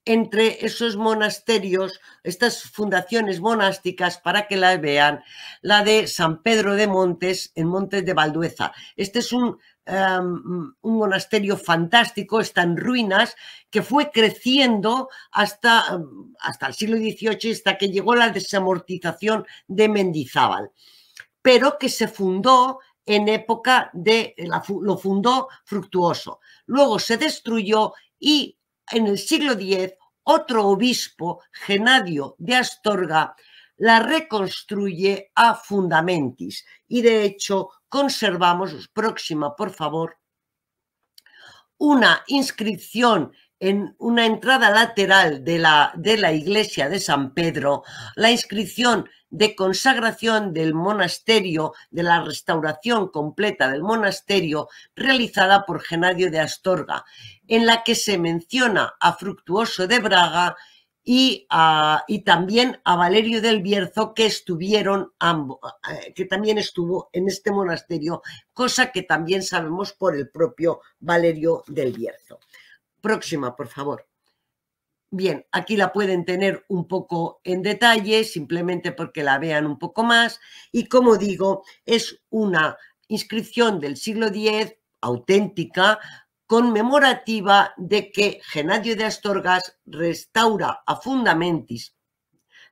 entre esos monasterios, estas fundaciones monásticas para que la vean, la de San Pedro de Montes en Montes de Valdueza. Este es un Em, un monasterio fantástico, está en ruinas, que fue creciendo hasta, em, hasta el siglo XVIII, hasta que llegó la desamortización de Mendizábal, pero que se fundó en época de, eh, lo fundó Fructuoso. Luego se destruyó y en el siglo X otro obispo, Genadio de Astorga, la reconstruye a fundamentis. Y de hecho, conservamos, próxima por favor, una inscripción en una entrada lateral de la, de la iglesia de San Pedro, la inscripción de consagración del monasterio, de la restauración completa del monasterio realizada por Genadio de Astorga, en la que se menciona a Fructuoso de Braga y, también a Valerio del Bierzo, que estuvieron ambos, eh, que también estuvo en este monasterio, cosa que también sabemos por el propio Valerio del Bierzo. Próxima, por favor. Bien, aquí la pueden tener un poco en detalle, simplemente porque la vean un poco más. Y como digo, es una inscripción del siglo X auténtica, conmemorativa de que Genadio de Astorgas restaura a fundamentis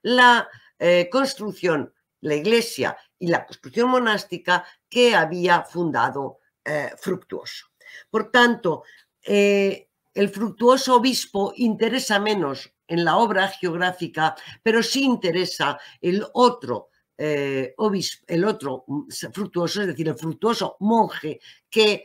la eh, construcción, la iglesia y la construcción monástica que había fundado eh, Fructuoso. Por tanto, eh, el fructuoso obispo interesa menos en la obra geográfica, pero sí interesa el otro obispo, el otro mm, fructuoso, es decir, el fructuoso monje que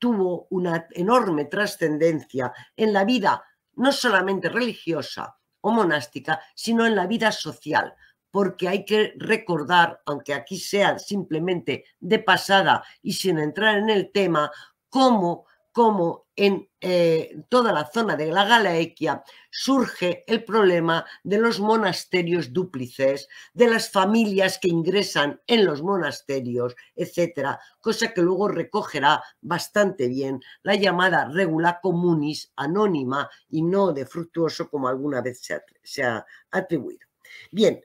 tuvo una enorme trascendencia en la vida no solamente religiosa o monástica, sino en la vida social, porque hay que recordar, aunque aquí sea simplemente de pasada y sin entrar en el tema, cómo como en eh, toda la zona de la Galaequia surge el problema de los monasterios dúplices, de las familias que ingresan en los monasterios, etcétera, cosa que luego recogerá bastante bien la llamada regula comunis anónima y no de fructuoso como alguna vez se ha atribuido. Bien,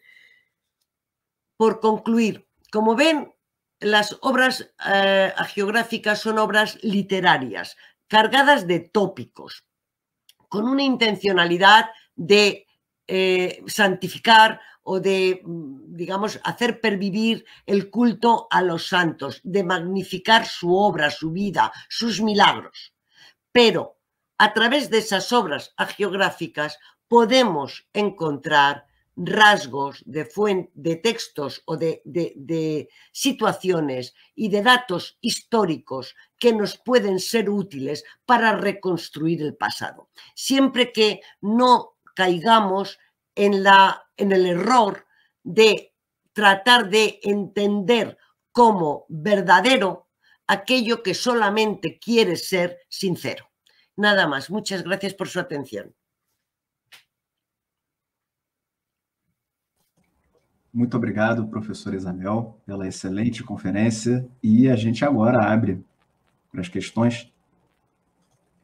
por concluir, como ven, las obras eh, geográficas son obras literarias, cargadas de tópicos, con una intencionalidad de eh, santificar o de, digamos, hacer pervivir el culto a los santos, de magnificar su obra, su vida, sus milagros. Pero a través de esas obras geográficas podemos encontrar rasgos de, textos o de, situaciones y de datos históricos que nos pueden ser útiles para reconstruir el pasado. Siempre que no caigamos en, en el error de tratar de entender como verdadero aquello que solamente quiere ser sincero. Nada más. Muchas gracias por su atención. Muito obrigado, professor Isabel, pela excelente conferência. E a gente agora abre para as questões.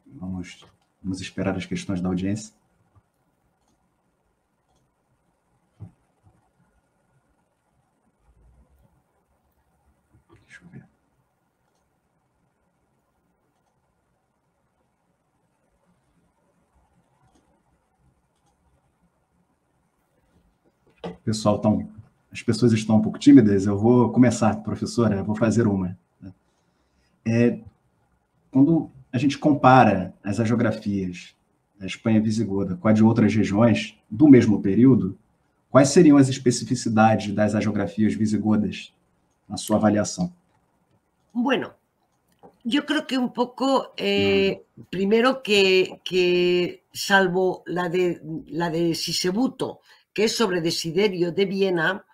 Vamos, vamos esperar as questões da audiência. Deixa eu ver. O pessoal está as pessoas estão um pouco tímidas, eu vou começar, professora, vou fazer uma. Né? É, quando a gente compara as agiografias da Espanha visigoda com a de outras regiões do mesmo período, quais seriam as especificidades das agiografias visigodas na sua avaliação? Bueno, yo creo que un poco, eh, mm. primero que, que, salvo la de, la de Sisebuto, que es sobre Desiderio de Viena,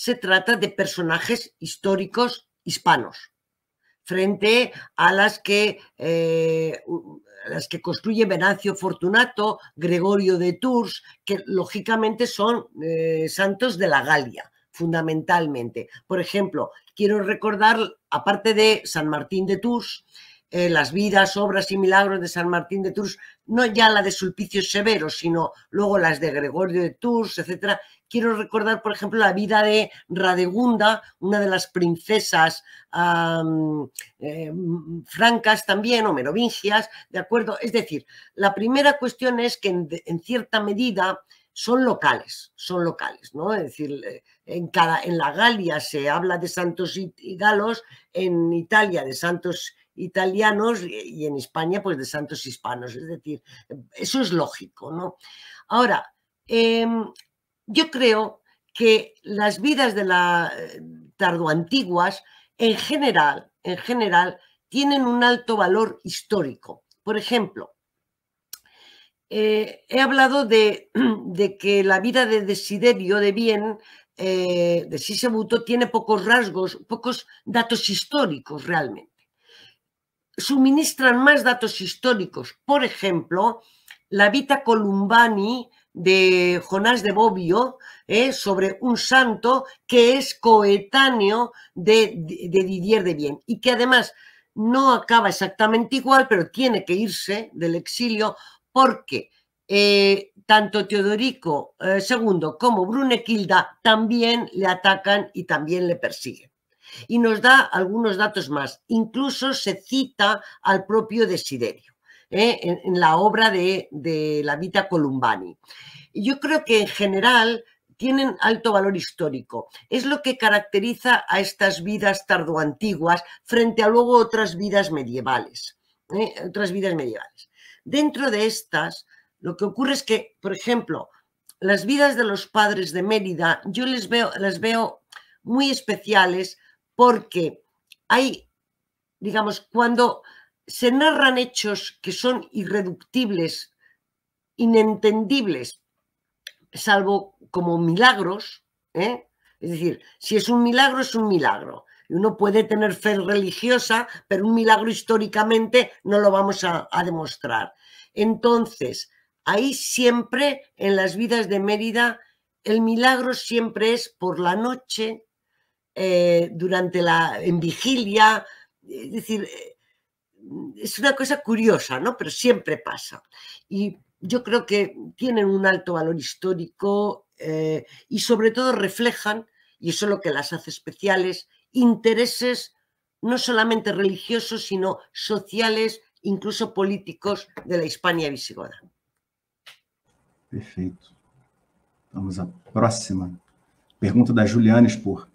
se trata de personajes históricos hispanos frente a las que, eh, las que construye Venancio Fortunato, Gregorio de Tours, que lógicamente son eh, santos de la Galia, fundamentalmente. Por ejemplo, quiero recordar, aparte de San Martín de Tours, eh, las vidas, obras y milagros de San Martín de Tours, no ya la de Sulpicio Severo, sino luego las de Gregorio de Tours, etcétera Quiero recordar, por ejemplo, la vida de Radegunda, una de las princesas eh, francas también, o merovingias, ¿de acuerdo? Es decir, la primera cuestión es que en, cierta medida son locales, son locales, ¿no? Es decir, eh, en, cada, en la Galia se habla de santos y, y galos, en Italia de santos y italianos y en España pues de santos hispanos. Es decir, eso es lógico, ¿no? Ahora, em, yo creo que las vidas de la eh, tardoantiguas en general, en general, tienen un alto valor histórico. Por ejemplo, eh, he hablado [CLEARS THROAT] de, que la vida de Desiderio de Bien, eh, de Sisebuto, tiene pocos rasgos, pocos datos históricos realmente suministran más datos históricos. Por ejemplo, la Vita Columbani de Jonás de Bobbio ¿eh? sobre un santo que es coetáneo de, Didier de Bien y que además no acaba exactamente igual, pero tiene que irse del exilio porque eh, tanto Teodorico II eh, como Brunequilda también le atacan y también le persiguen y nos da algunos datos más. Incluso se cita al propio Desiderio ¿eh? en, la obra de, la Vita Columbani. Yo creo que en general tienen alto valor histórico. Es lo que caracteriza a estas vidas tardoantiguas frente a luego otras vidas medievales. ¿eh? Otras vidas medievales. Dentro de estas, lo que ocurre es que, por ejemplo, las vidas de los padres de Mérida, yo veo, las veo muy especiales porque hay, digamos, cuando se narran hechos que son irreductibles, inentendibles, salvo como milagros, ¿eh? es decir, si es un milagro, es un milagro. Uno puede tener fe religiosa, pero un milagro históricamente no lo vamos a, a demostrar. Entonces, ahí siempre en las vidas de Mérida, el milagro siempre es por la noche, eh, durante la, en vigilia, eh, es decir, eh, es una cosa curiosa, ¿no? Pero siempre pasa. Y yo creo que tienen un alto valor histórico y sobre todo reflejan, y eso es lo que las hace especiales, intereses no solamente religiosos, sino sociales, incluso políticos de la Hispania visigoda. Perfecto. Vamos la próxima. Pregunta de Juliana Spur.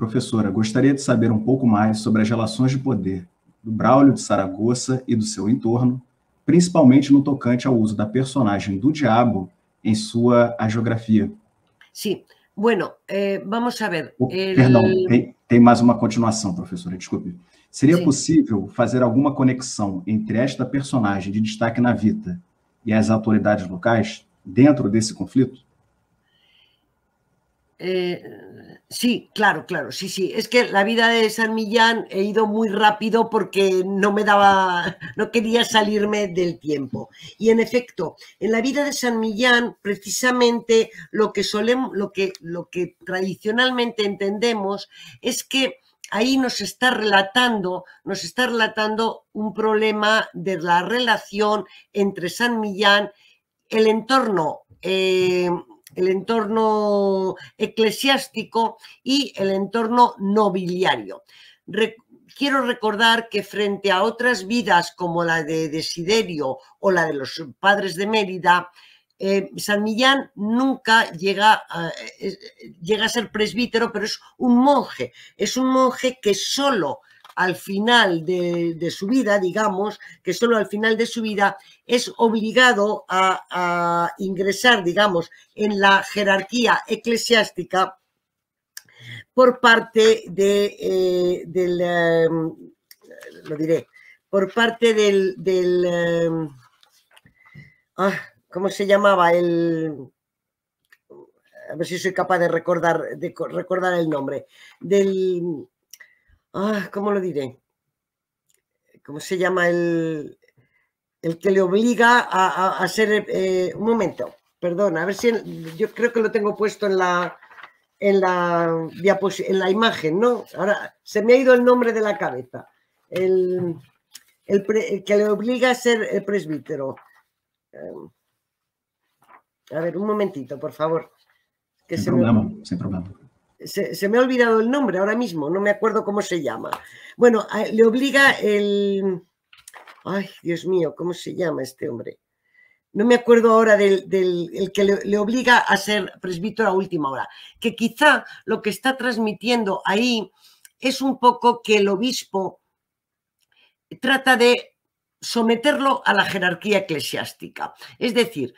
Professora, gostaria de saber um pouco mais sobre as relações de poder do Braulio de Saragoça e do seu entorno, principalmente no tocante ao uso da personagem do diabo em sua agiografia. Sim. Bueno, eh, vamos ver. Oh, el... Perdão, tem, tem, mais uma continuação, professora, desculpe. Seria Sim. possível fazer alguma conexão entre esta personagem de destaque na Vita e as autoridades locais dentro desse conflito? Eh, Sí, claro, claro, sí, sí. Es que la vida de San Millán he ido muy rápido porque no me daba, [LAUGHS] no quería salirme del tiempo. Y en efecto, en la vida de San Millán, precisamente lo que solemos, lo que, lo que tradicionalmente entendemos es que ahí nos está relatando, nos está relatando un problema de la relación entre San Millán, el entorno eh, el entorno eclesiástico y el entorno nobiliario. quiero recordar que frente a otras vidas como la de Desiderio o la de los padres de Mérida, eh, San Millán nunca llega a, eh, eh, llega a ser presbítero, pero es un monje, es un monje que solo al final de, su vida, digamos, que solo al final de su vida es obligado a, ingresar, digamos, en la jerarquía eclesiástica por parte de, eh, del, em, lo diré, por parte del, em, ah, ¿cómo se llamaba? El, a ver si soy capaz de recordar, de recordar el nombre, del Ah, ¿cómo lo diré? ¿Cómo se llama el, el que le obliga a, a, ser... Eh, eh, un momento, perdón, a ver si... yo creo que lo tengo puesto en la, en la, en la imagen, ¿no? Ahora, se me ha ido el nombre de la cabeza. El, que le obliga a ser el eh, presbítero. Em, a ver, un momentito, por favor. Que se, se, se, me ha olvidado el nombre ahora mismo, no me acuerdo cómo se llama. Bueno, le obliga el... Ay, Dios mío, ¿cómo se llama este hombre? No me acuerdo ahora del, el que le, obliga a ser presbítero a última hora. Que quizá lo que está transmitiendo ahí es un poco que el obispo trata de someterlo a la jerarquía eclesiástica. Es decir,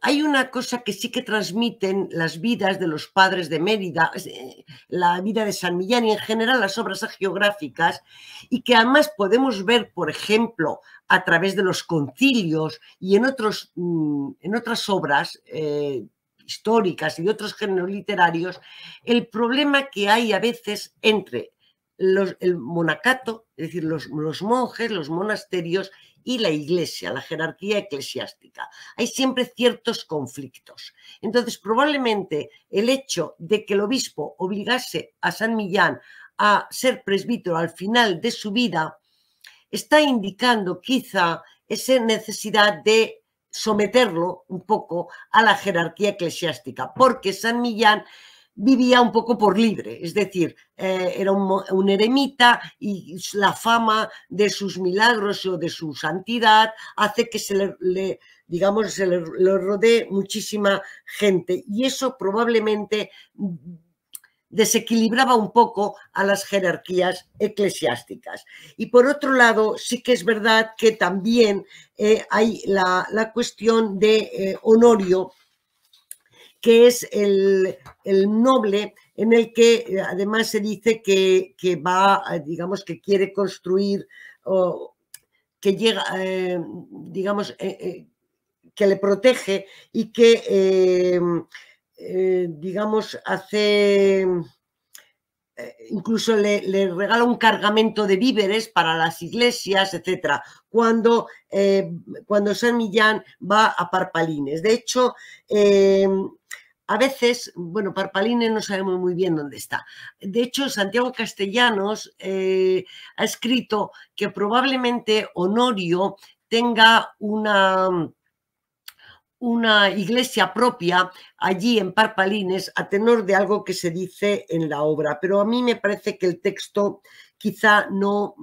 hay una cosa que sí que transmiten las vidas de los padres de Mérida, eh, la vida de San Millán y en general las obras geográficas, y que además podemos ver, por ejemplo, a través de los concilios y en, otros, mm, en otras obras eh, históricas y de otros géneros literarios, el problema que hay a veces entre los, el monacato, es decir, los monjes, los monasterios y la iglesia, la jerarquía eclesiástica. Hay siempre ciertos conflictos. Entonces, probablemente el hecho de que el obispo obligase a San Millán a ser presbítero al final de su vida está indicando quizá esa necesidad de someterlo un poco a la jerarquía eclesiástica, porque San Millán vivía un poco por libre, es decir, eh, era un, eremita y la fama de sus milagros o de su santidad hace que se le, digamos, le, rodee muchísima gente y eso probablemente desequilibraba un poco a las jerarquías eclesiásticas. Y por otro lado, sí que es verdad que también eh, hay la, cuestión de eh, Honorio, que es el, noble en el que eh, además se dice que, que va, eh, digamos, que quiere construir o que llega, eh, digamos, que le protege y que, digamos, hace... Eh, incluso le, regala un cargamento de víveres para las iglesias, etcétera, cuando, eh, cuando San Millán va a Parpalines. De hecho, eh, a veces, bueno, Parpalines no sabemos muy bien dónde está. De hecho, Santiago Castellanos ha escrito que probablemente Honorio tenga una una iglesia propia allí en Parpalines a tenor de algo que se dice en la obra. Pero a mí me parece que el texto quizá no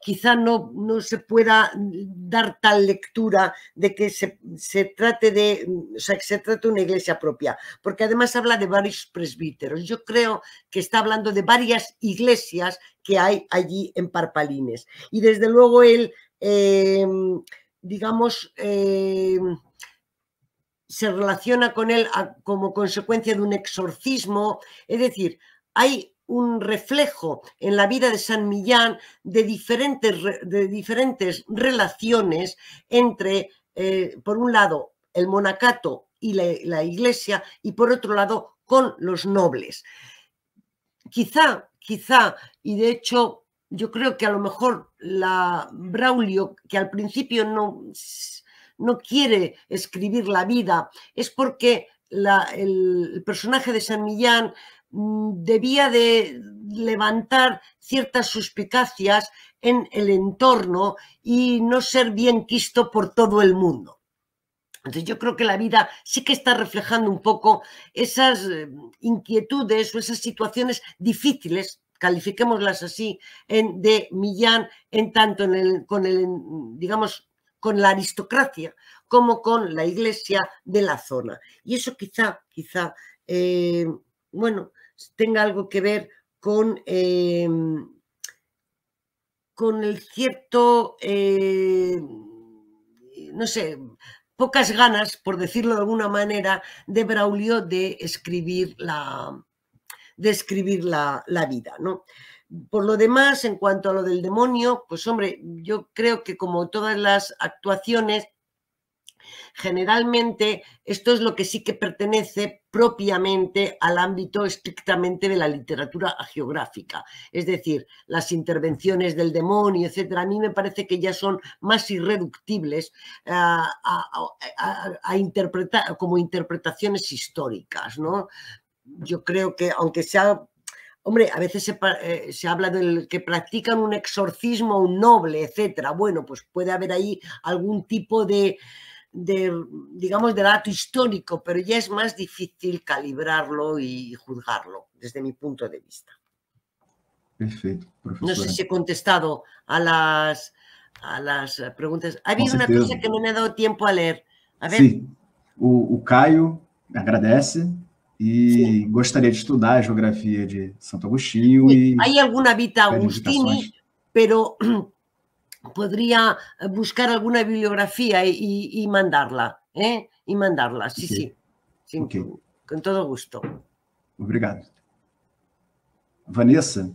quizá no, no, se pueda dar tal lectura de que se, trate de una iglesia propia, porque además habla de varios presbíteros. Yo creo que está hablando de varias iglesias que hay allí en Parpalines. Y desde luego él, eh, digamos, eh, se relaciona con él como consecuencia de un exorcismo, es decir, hay un reflejo en la vida de San Millán de diferentes, de diferentes relaciones entre, eh, por un lado, el monacato y la, la, iglesia y por otro lado con los nobles. Quizá, quizá, y de hecho yo creo que a lo mejor la Braulio, que al principio no no quiere escribir la vida, es porque el, personaje de San Millán mm, debía de levantar ciertas suspicacias en el entorno y no ser bien quisto por todo el mundo. Entonces yo creo que la vida sí que está reflejando un poco esas eh, inquietudes o esas situaciones difíciles, califiquémoslas así, en, de Millán en tanto en el, con el, digamos, con la aristocracia como con la iglesia de la zona. Y eso quizá, quizá, eh, bueno, tenga algo que ver con, eh, con el cierto, eh, no sé, pocas ganas, por decirlo de alguna manera, de Braulio de escribir la, de la vida. ¿no? Por lo demás, en cuanto a lo del demonio, pues hombre, yo creo que como todas las actuaciones, generalmente esto es lo que sí que pertenece propiamente al ámbito estrictamente de la literatura geográfica, es decir, las intervenciones del demonio, etcétera, a mí me parece que ya son más irreductibles eh, a, interpretar como interpretaciones históricas, ¿no? Yo creo que aunque sea Hombre, a veces se, eh, se, habla del que practican un exorcismo un noble, etcétera. Bueno, pues puede haber ahí algún tipo de, digamos, de dato histórico, pero ya es más difícil calibrarlo y juzgarlo, desde mi punto de vista. Perfecto, profesor. No sé si he contestado a las, a las preguntas. Ha habido una cosa que no me ha dado tiempo a leer. A ver. Sí, o Caio agradece. e Sim. gostaria de estudar a geografia de Santo Agostinho Sim. e Há alguma vida Agostini, pero [CLEARS THROAT] poderia buscar alguma bibliografia e, e mandá-la, eh? E mandá-la, sim, okay. sim. sim okay. com, com todo gosto. Obrigado. Vanessa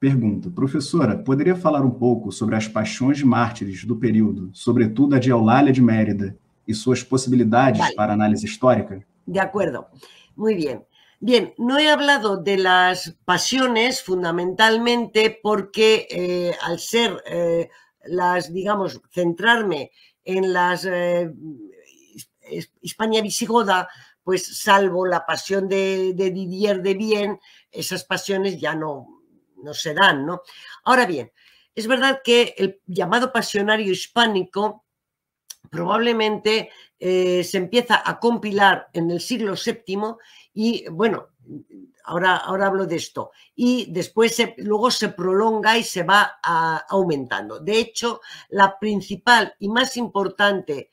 pergunta: Professora, poderia falar um pouco sobre as paixões mártires do período, sobretudo a de Eulália de Mérida, e suas possibilidades vale. para análise histórica? De acordo. Muy bien. Bien, no he hablado de las pasiones fundamentalmente porque eh, al ser eh, las, digamos, centrarme en las eh, Hispania visigoda, pues salvo la pasión de, de, Didier de Bien, esas pasiones ya no, no se dan, ¿no? Ahora bien, es verdad que el llamado pasionario hispánico probablemente eh, se empieza a compilar en el siglo VII y, bueno, ahora, ahora hablo de esto, y después luego se prolonga y se va aumentando. De hecho, la principal y más importante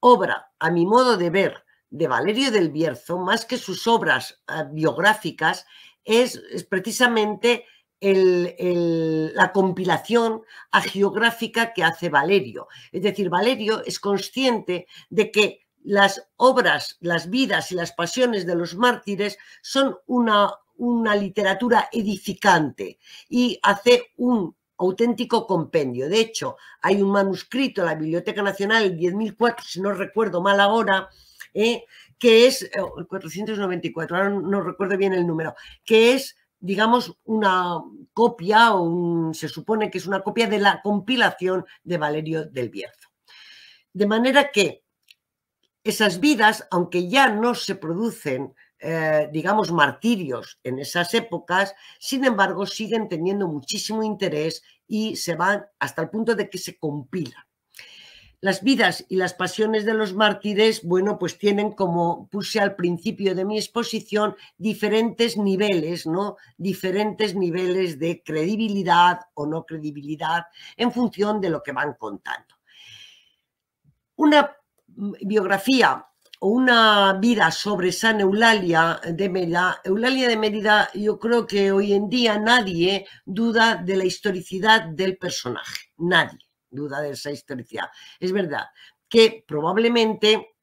obra, a mi modo de ver, de Valerio del Bierzo, más que sus obras eh, biográficas, es precisamente la compilación agiográfica que hace Valerio. Es decir, Valerio es consciente de que las obras, las vidas y las pasiones de los mártires son una, una literatura edificante y hace un auténtico compendio. De hecho, hay un manuscrito en la Biblioteca Nacional, 10.004, si no recuerdo mal ahora, eh, que es, 494, eh, ahora no recuerdo bien el número, que es digamos, una copia, o se supone que es una copia de la compilación de Valerio del Bierzo. De manera que esas vidas, aunque ya no se producen, eh, digamos, martirios en esas épocas, sin embargo, siguen teniendo muchísimo interés y se van hasta el punto de que se compilan. Las vidas y las pasiones de los mártires, bueno, pues tienen, como puse al principio de mi exposición, diferentes niveles, ¿no? Diferentes niveles de credibilidad o no credibilidad en función de lo que van contando. Una biografía o una vida sobre San Eulalia de Mérida. Eulalia de Mérida, yo creo que hoy en día nadie duda de la historicidad del personaje, nadie duda de esa historia Es verdad que probablemente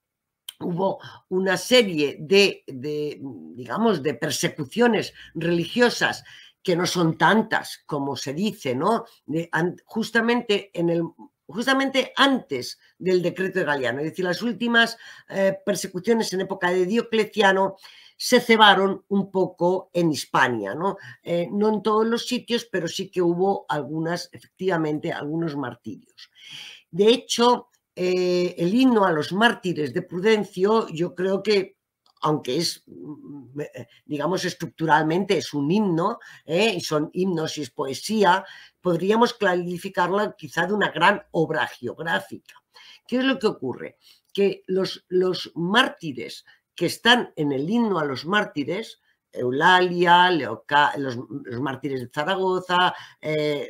hubo una serie de, digamos, de persecuciones religiosas que no son tantas como se dice, ¿no? justamente en el justamente antes del decreto de galiano es decir, las últimas eh, persecuciones en época de Diocleciano se cebaron un poco en Hispania, ¿no? Eh, no en todos los sitios, pero sí que hubo algunas, efectivamente, algunos martirios. De hecho, eh, el himno a los mártires de Prudencio, yo creo que aunque es, mm, eh, digamos, estructuralmente es un himno, y son himnos y es poesía, podríamos clarificarla, quizá de una gran obra geográfica. ¿Qué es lo que ocurre? Que los, los mártires que están en el himno a los mártires, Eulalia, los, mártires de Zaragoza, eh,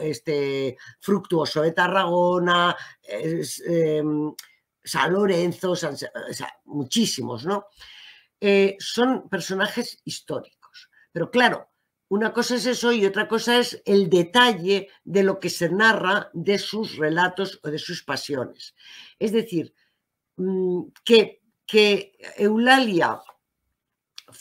este, Fructuoso de Tarragona, em, San Lorenzo, muchísimos, ¿no? Eh, son personajes históricos. Pero claro, una cosa es eso y otra cosa es el detalle de lo que se narra de sus relatos o de sus pasiones. Es decir, mm, que que Eulalia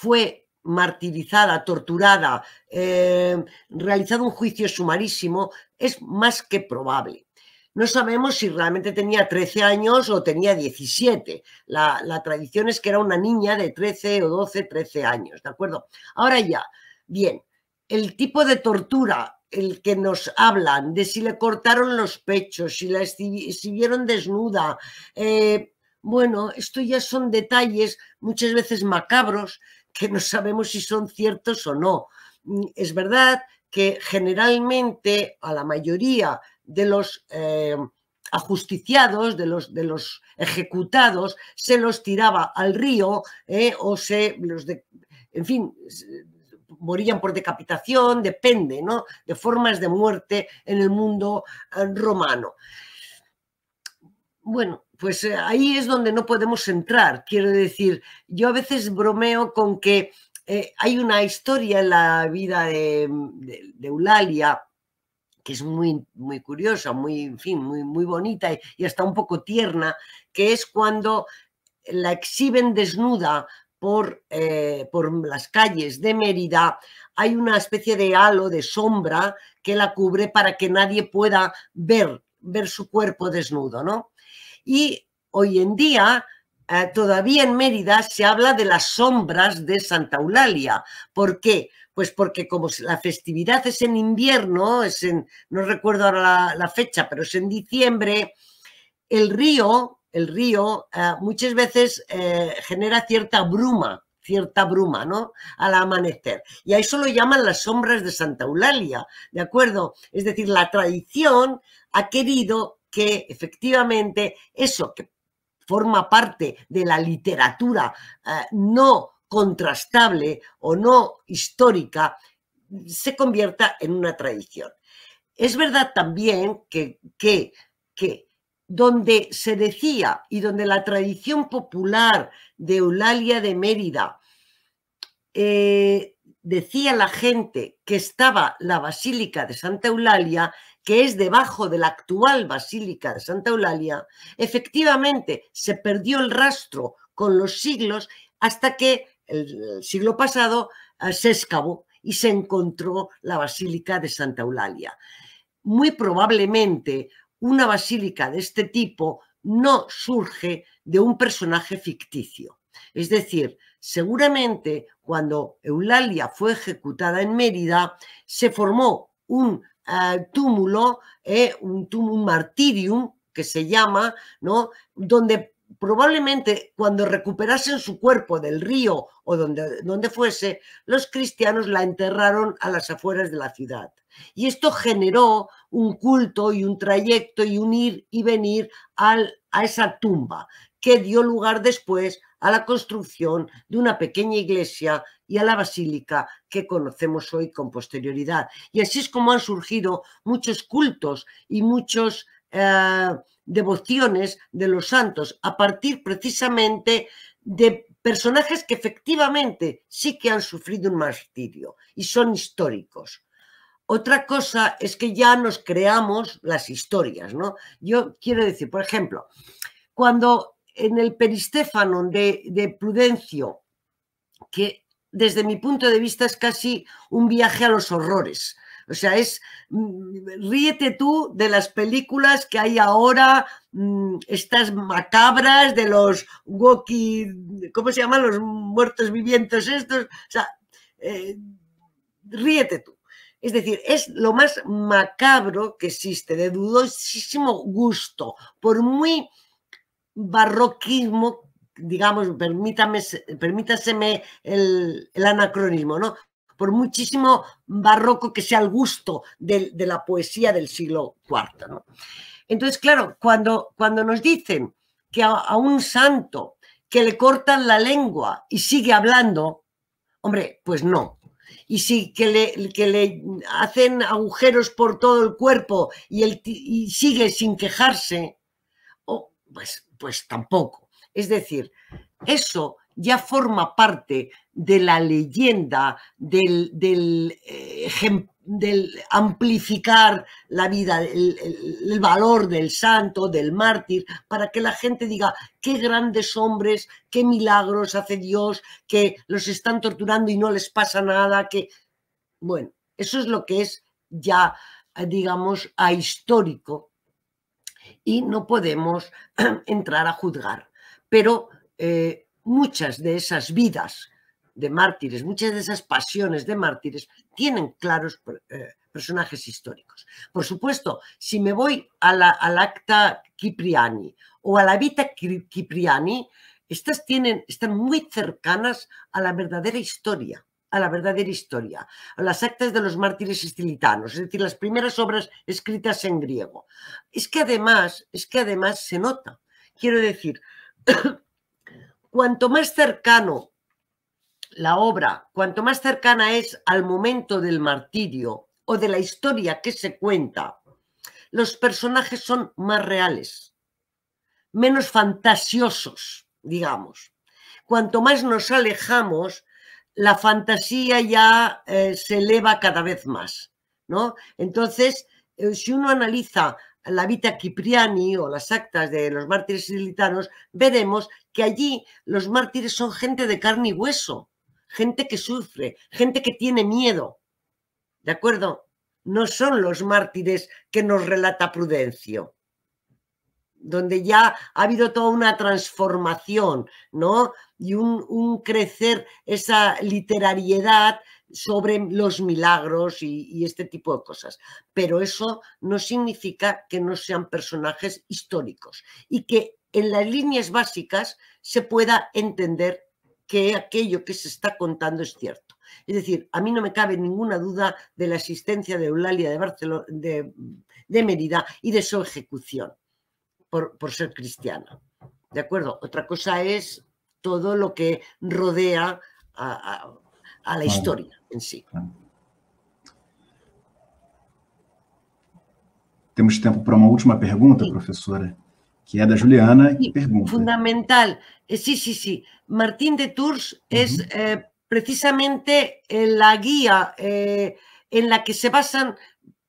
fue martirizada, torturada, eh, realizado un juicio sumarísimo, es más que probable. No sabemos si realmente tenía 13 años o tenía 17. La, tradición es que era una niña de 13 o 12, 13 años, ¿de acuerdo? Ahora ya, bien, el tipo de tortura, el que nos hablan, de si le cortaron los pechos, si la si desnuda, eh, bueno, esto ya son detalles muchas veces macabros que no sabemos si son ciertos o no. Mm, es verdad que generalmente a la mayoría de los eh, ajusticiados, de los, de los ejecutados, se los tiraba al río eh, o se los, de, en fin, morían por decapitación, depende, ¿no? De formas de muerte en el mundo eh, romano. Bueno, pues eh, ahí es donde no podemos entrar. Quiero decir, yo a veces bromeo con que eh, hay una historia en la vida de, Eulalia que es muy, muy curiosa, muy, en fin, muy, muy bonita y, hasta un poco tierna, que es cuando la exhiben desnuda por, eh, por, las calles de Mérida hay una especie de halo de sombra que la cubre para que nadie pueda ver, ver su cuerpo desnudo, ¿no? Y hoy en día eh, todavía en Mérida se habla de las sombras de Santa Eulalia. ¿Por qué? Pues porque como la festividad es en invierno, es en, no recuerdo ahora la, fecha, pero es en diciembre, el río, el río eh, muchas veces eh, genera cierta bruma, cierta bruma, ¿no? Al amanecer. Y a eso lo llaman las sombras de Santa Eulalia, ¿de acuerdo? Es decir, la tradición ha querido que efectivamente eso que forma parte de la literatura eh, no contrastable o no histórica se convierta en una tradición. Es verdad también que, donde se decía y donde la tradición popular de Eulalia de Mérida eh, decía la gente que estaba la Basílica de Santa Eulalia, que es debajo de la actual Basílica de Santa Eulalia, efectivamente se perdió el rastro con los siglos hasta que el siglo pasado eh, se excavó y se encontró la Basílica de Santa Eulalia. Muy probablemente una basílica de este tipo no surge de un personaje ficticio. Es decir, seguramente cuando Eulalia fue ejecutada en Mérida, se formó un eh, túmulo, eh, un, un martirium que se llama, ¿no? Donde probablemente cuando recuperasen su cuerpo del río o donde, donde, fuese, los cristianos la enterraron a las afueras de la ciudad. Y esto generó un culto y un trayecto y un ir y venir al, a esa tumba, que dio lugar después a la construcción de una pequeña iglesia y a la basílica que conocemos hoy con posterioridad. Y así es como han surgido muchos cultos y muchas eh, devociones de los santos, a partir precisamente de personajes que efectivamente sí que han sufrido un martirio y son históricos. Otra cosa es que ya nos creamos las historias, ¿no? Yo quiero decir, por ejemplo, cuando en el Peristéfano de, Prudencio, que desde mi punto de vista es casi un viaje a los horrores. O sea, es mm, ríete tú de las películas que hay ahora, mm, estas macabras de los Woki, ¿cómo se llaman? Los muertos vivientes estos. O sea, eh, ríete tú. Es decir, es lo más macabro que existe, de dudosísimo gusto, por muy barroquismo, digamos, permítaseme el, anacronismo, ¿no? por muchísimo barroco que sea el gusto de, la poesía del siglo IV. Entonces, claro, cuando, cuando nos dicen que a, un santo que le cortan la lengua y sigue hablando, hombre, pues no. Y si que le, que le hacen agujeros por todo el cuerpo y, sigue sin quejarse, oh, pues pues tampoco. Es decir, eso ya forma parte de la leyenda, del, del, eh, amplificar la vida, el, valor del santo, del mártir, para que la gente diga qué grandes hombres, qué milagros hace Dios, que los están torturando y no les pasa nada, que... Bueno, eso es lo que es ya, eh, digamos, ahistórico y no podemos [CLEARS THROAT] entrar a juzgar. Pero eh, muchas de esas vidas de mártires, muchas de esas pasiones de mártires tienen claros eh, personajes históricos. Por supuesto, si me voy al acta Cipriani o a la vita Cipriani, estas tienen, están muy cercanas a la verdadera historia a la verdadera historia, a las actas de los mártires estilitanos, es decir, las primeras obras escritas en griego. Es que además, es que además se nota. Quiero decir, [COUGHS] cuanto más cercano la obra, cuanto más cercana es al momento del martirio o de la historia que se cuenta, los personajes son más reales, menos fantasiosos, digamos. Cuanto más nos alejamos, la fantasía ya eh, se eleva cada vez más, ¿no? Entonces, eh, si uno analiza la Vita Cipriani o las actas de los mártires islitanos, veremos que allí los mártires son gente de carne y hueso, gente que sufre, gente que tiene miedo, ¿de acuerdo? No son los mártires que nos relata Prudencio donde ya ha habido toda una transformación, ¿no? Y un, crecer esa literariedad sobre los milagros y, este tipo de cosas. Pero eso no significa que no sean personajes históricos y que en las líneas básicas se pueda entender que aquello que se está contando es cierto. Es decir, a mí no me cabe ninguna duda de la existencia de Eulalia de, Barcelona, de, de Mérida y de su ejecución por, ser cristiana. ¿De acuerdo? Otra cosa es todo lo que rodea a, la historia en sí. Tenemos tiempo para una última pregunta, profesora, que es de Juliana, sí, Fundamental. Eh, sí, sí, sí. Martín de Tours es eh, precisamente eh, la guía en la que se basan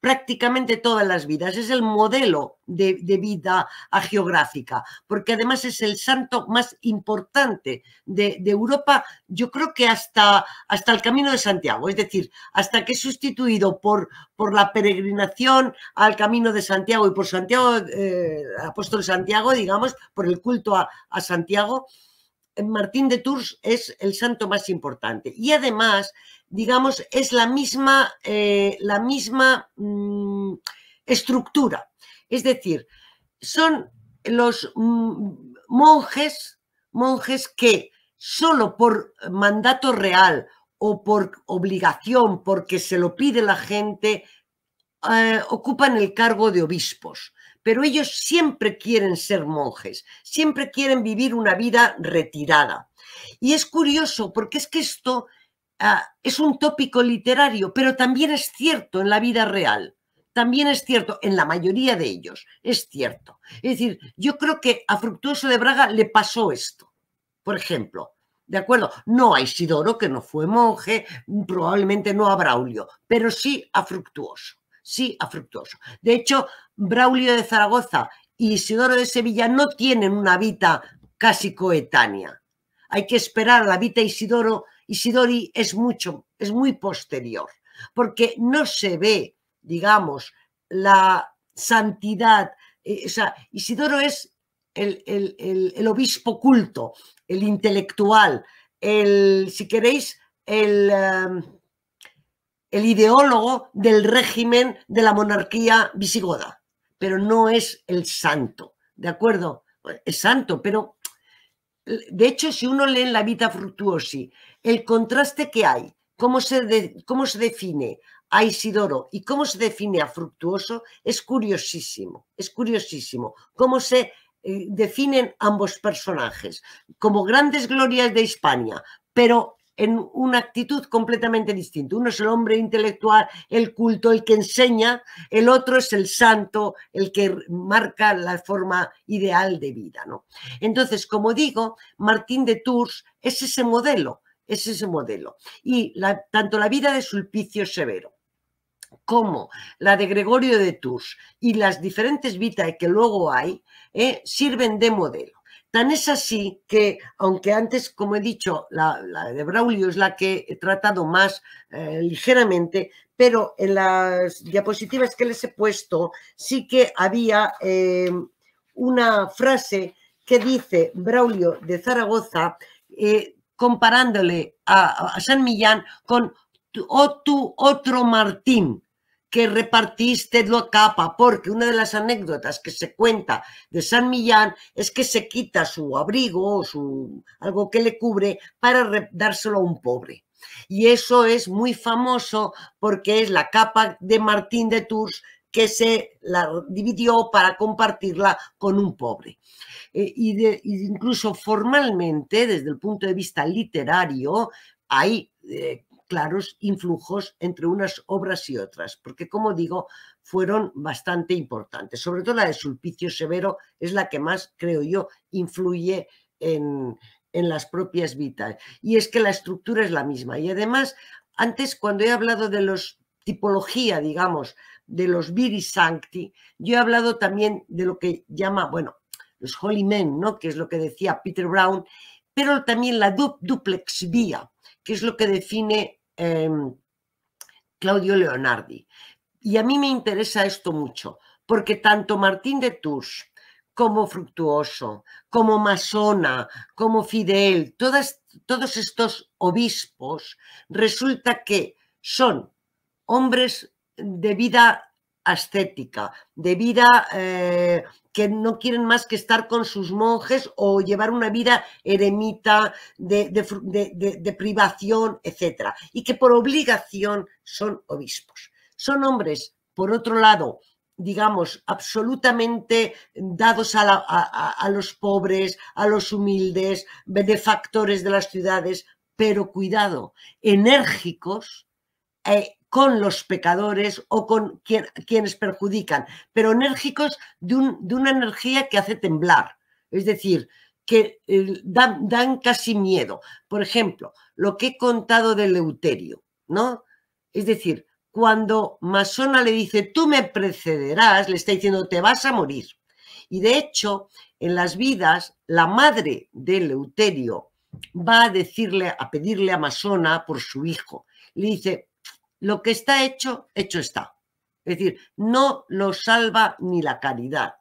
prácticamente todas las vidas. Es el modelo de, vida geográfica, porque además es el santo más importante de, Europa, yo creo que hasta, hasta el Camino de Santiago, es decir, hasta que es sustituido por, por la peregrinación al Camino de Santiago y por Santiago, eh, apóstol Santiago, digamos, por el culto a, a Santiago. Martín de Tours es el santo más importante. Y además digamos, es la misma, eh, la misma mm, estructura. Es decir, son los mm, monjes, monjes que solo por mandato real o por obligación, porque se lo pide la gente, eh, ocupan el cargo de obispos. Pero ellos siempre quieren ser monjes, siempre quieren vivir una vida retirada. Y es curioso porque es que esto Ah, es un tópico literario, pero también es cierto en la vida real. También es cierto, en la mayoría de ellos, es cierto. Es decir, yo creo que a Fructuoso de Braga le pasó esto, por ejemplo. ¿De acuerdo? No a Isidoro, que no fue monje, probablemente no a Braulio, pero sí a Fructuoso. Sí a Fructuoso. De hecho, Braulio de Zaragoza y Isidoro de Sevilla no tienen una vida casi coetánea. Hay que esperar la vida Isidoro Isidori es mucho, es muy posterior, porque no se ve, digamos, la santidad. Eh, o sea, Isidoro es el, obispo culto, el intelectual, el, si queréis, el, em, el ideólogo del régimen de la monarquía visigoda, pero no es el santo, ¿de acuerdo? Es santo, pero de hecho, si uno lee en la Vita Fructuosi el contraste que hay, cómo se, cómo se define a Isidoro y cómo se define a Fructuoso es curiosísimo, es curiosísimo, cómo se eh, definen ambos personajes como grandes glorias de España, pero en una actitud completamente distinta. Uno es el hombre intelectual, el culto, el que enseña, el otro es el santo, el que marca la forma ideal de vida. ¿no? Entonces, como digo, Martín de Tours es ese modelo, es ese modelo. Y tanto la vida de Sulpicio Severo como la de Gregorio de Tours y las diferentes vitae que luego hay, eh, sirven de modelo. Tan es así que, aunque antes, como he dicho, la, de Braulio es la que he tratado más eh, ligeramente, pero en las diapositivas que les he puesto sí que había eh, una frase que dice Braulio de Zaragoza, comparándole a, San Millán con otro Martín que repartiste la capa, porque una de las anécdotas que se cuenta de San Millán es que se quita su abrigo o su, algo que le cubre para dárselo a un pobre. Y eso es muy famoso porque es la capa de Martín de Tours que se la dividió para compartirla con un pobre. Eh, y incluso formalmente, desde el punto de vista literario, hay eh, claros influjos entre unas obras y otras, porque como digo, fueron bastante importantes. Sobre todo la de Sulpicio Severo es la que más, creo yo, influye en, en las propias vidas Y es que la estructura es la misma. Y además, antes cuando he hablado de los tipología, digamos, de los viri sancti, yo he hablado también de lo que llama, bueno, los holy men, ¿no? que es lo que decía Peter Brown, pero también la duplex vía, que es lo que define em, Claudio Leonardi. Y a mí me interesa esto mucho, porque tanto Martín de Tours como Fructuoso, como Masona, como Fidel, todas, todos estos obispos, resulta que son hombres de vida ascética, de vida eh, que no quieren más que estar con sus monjes o llevar una vida eremita de, privación, etc. Y que por obligación son obispos. Son hombres, por otro lado, digamos, absolutamente dados a, los pobres, a los humildes, benefactores de las ciudades, pero cuidado, enérgicos, eh, con los pecadores o con quienes perjudican, pero enérgicos de, una energía que hace temblar, es decir, que eh, dan, casi miedo. Por ejemplo, lo que he contado de Euterio, ¿no? Es decir, cuando Masona le dice, tú me precederás, le está diciendo, te vas a morir. Y de hecho, en las vidas, la madre de Euterio va a decirle, a pedirle a Masona por su hijo. Le dice, lo que está hecho, hecho está. Es decir, no lo salva ni la caridad.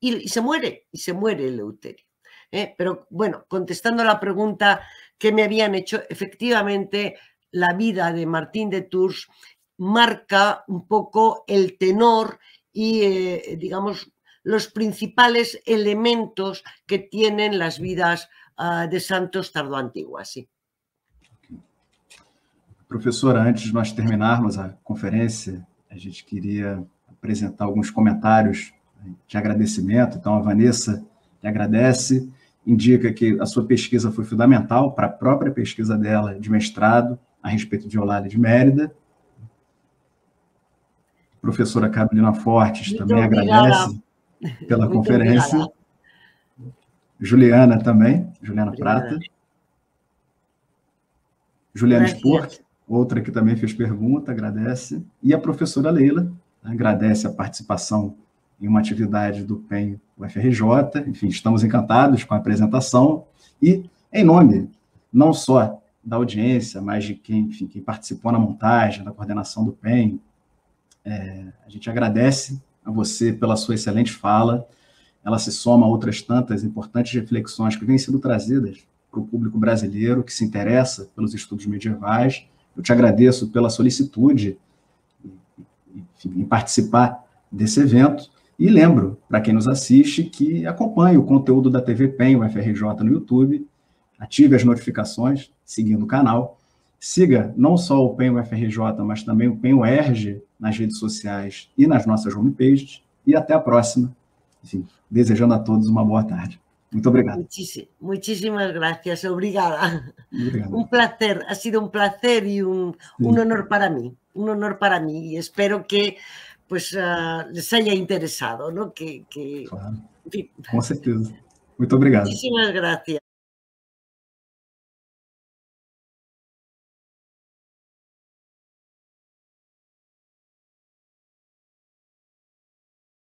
Y, se muere, y se muere el Euterio. ¿eh? Pero bueno, contestando la pregunta que me habían hecho, efectivamente la vida de Martín de Tours marca un poco el tenor y, eh, digamos, los principales elementos que tienen las vidas ah, de santos tardoantiguas. Sí. Professora, antes de nós terminarmos a conferência, a gente queria apresentar alguns comentários de agradecimento. Então, a Vanessa agradece, indica que a sua pesquisa foi fundamental para a própria pesquisa dela de mestrado a respeito de Olália de Mérida. A professora Carolina Fortes Muito também obrigada. agradece pela Muito conferência. Obrigada. Juliana também, Juliana obrigada. Prata. Juliana Sport outra que também fez pergunta, agradece, e a professora Leila né, agradece a participação em uma atividade do PEN UFRJ. Enfim, estamos encantados com a apresentação e, em nome não só da audiência, mas de quem, enfim, quem participou na montagem, da coordenação do PEN, é, a gente agradece a você pela sua excelente fala. Ela se soma a outras tantas importantes reflexões que vêm sendo trazidas para o público brasileiro que se interessa pelos estudos medievais eu te agradeço pela solicitude em participar desse evento. E lembro, para quem nos assiste, que acompanhe o conteúdo da TV PEN, o FRJ, no YouTube, ative as notificações, seguindo o canal. Siga não só o PEN, o FRJ, mas também o PEN, o ERG, nas redes sociais e nas nossas homepages. E até a próxima. Enfim, desejando a todos uma boa tarde. Muito obrigado. muchísimas gracias, obrigada. Un placer, ha sido un placer y un, un, honor para mí, un honor para mí y espero que pues ah, les haya interesado, ¿no? Que, que... En certeza. muchas Muchísimas gracias.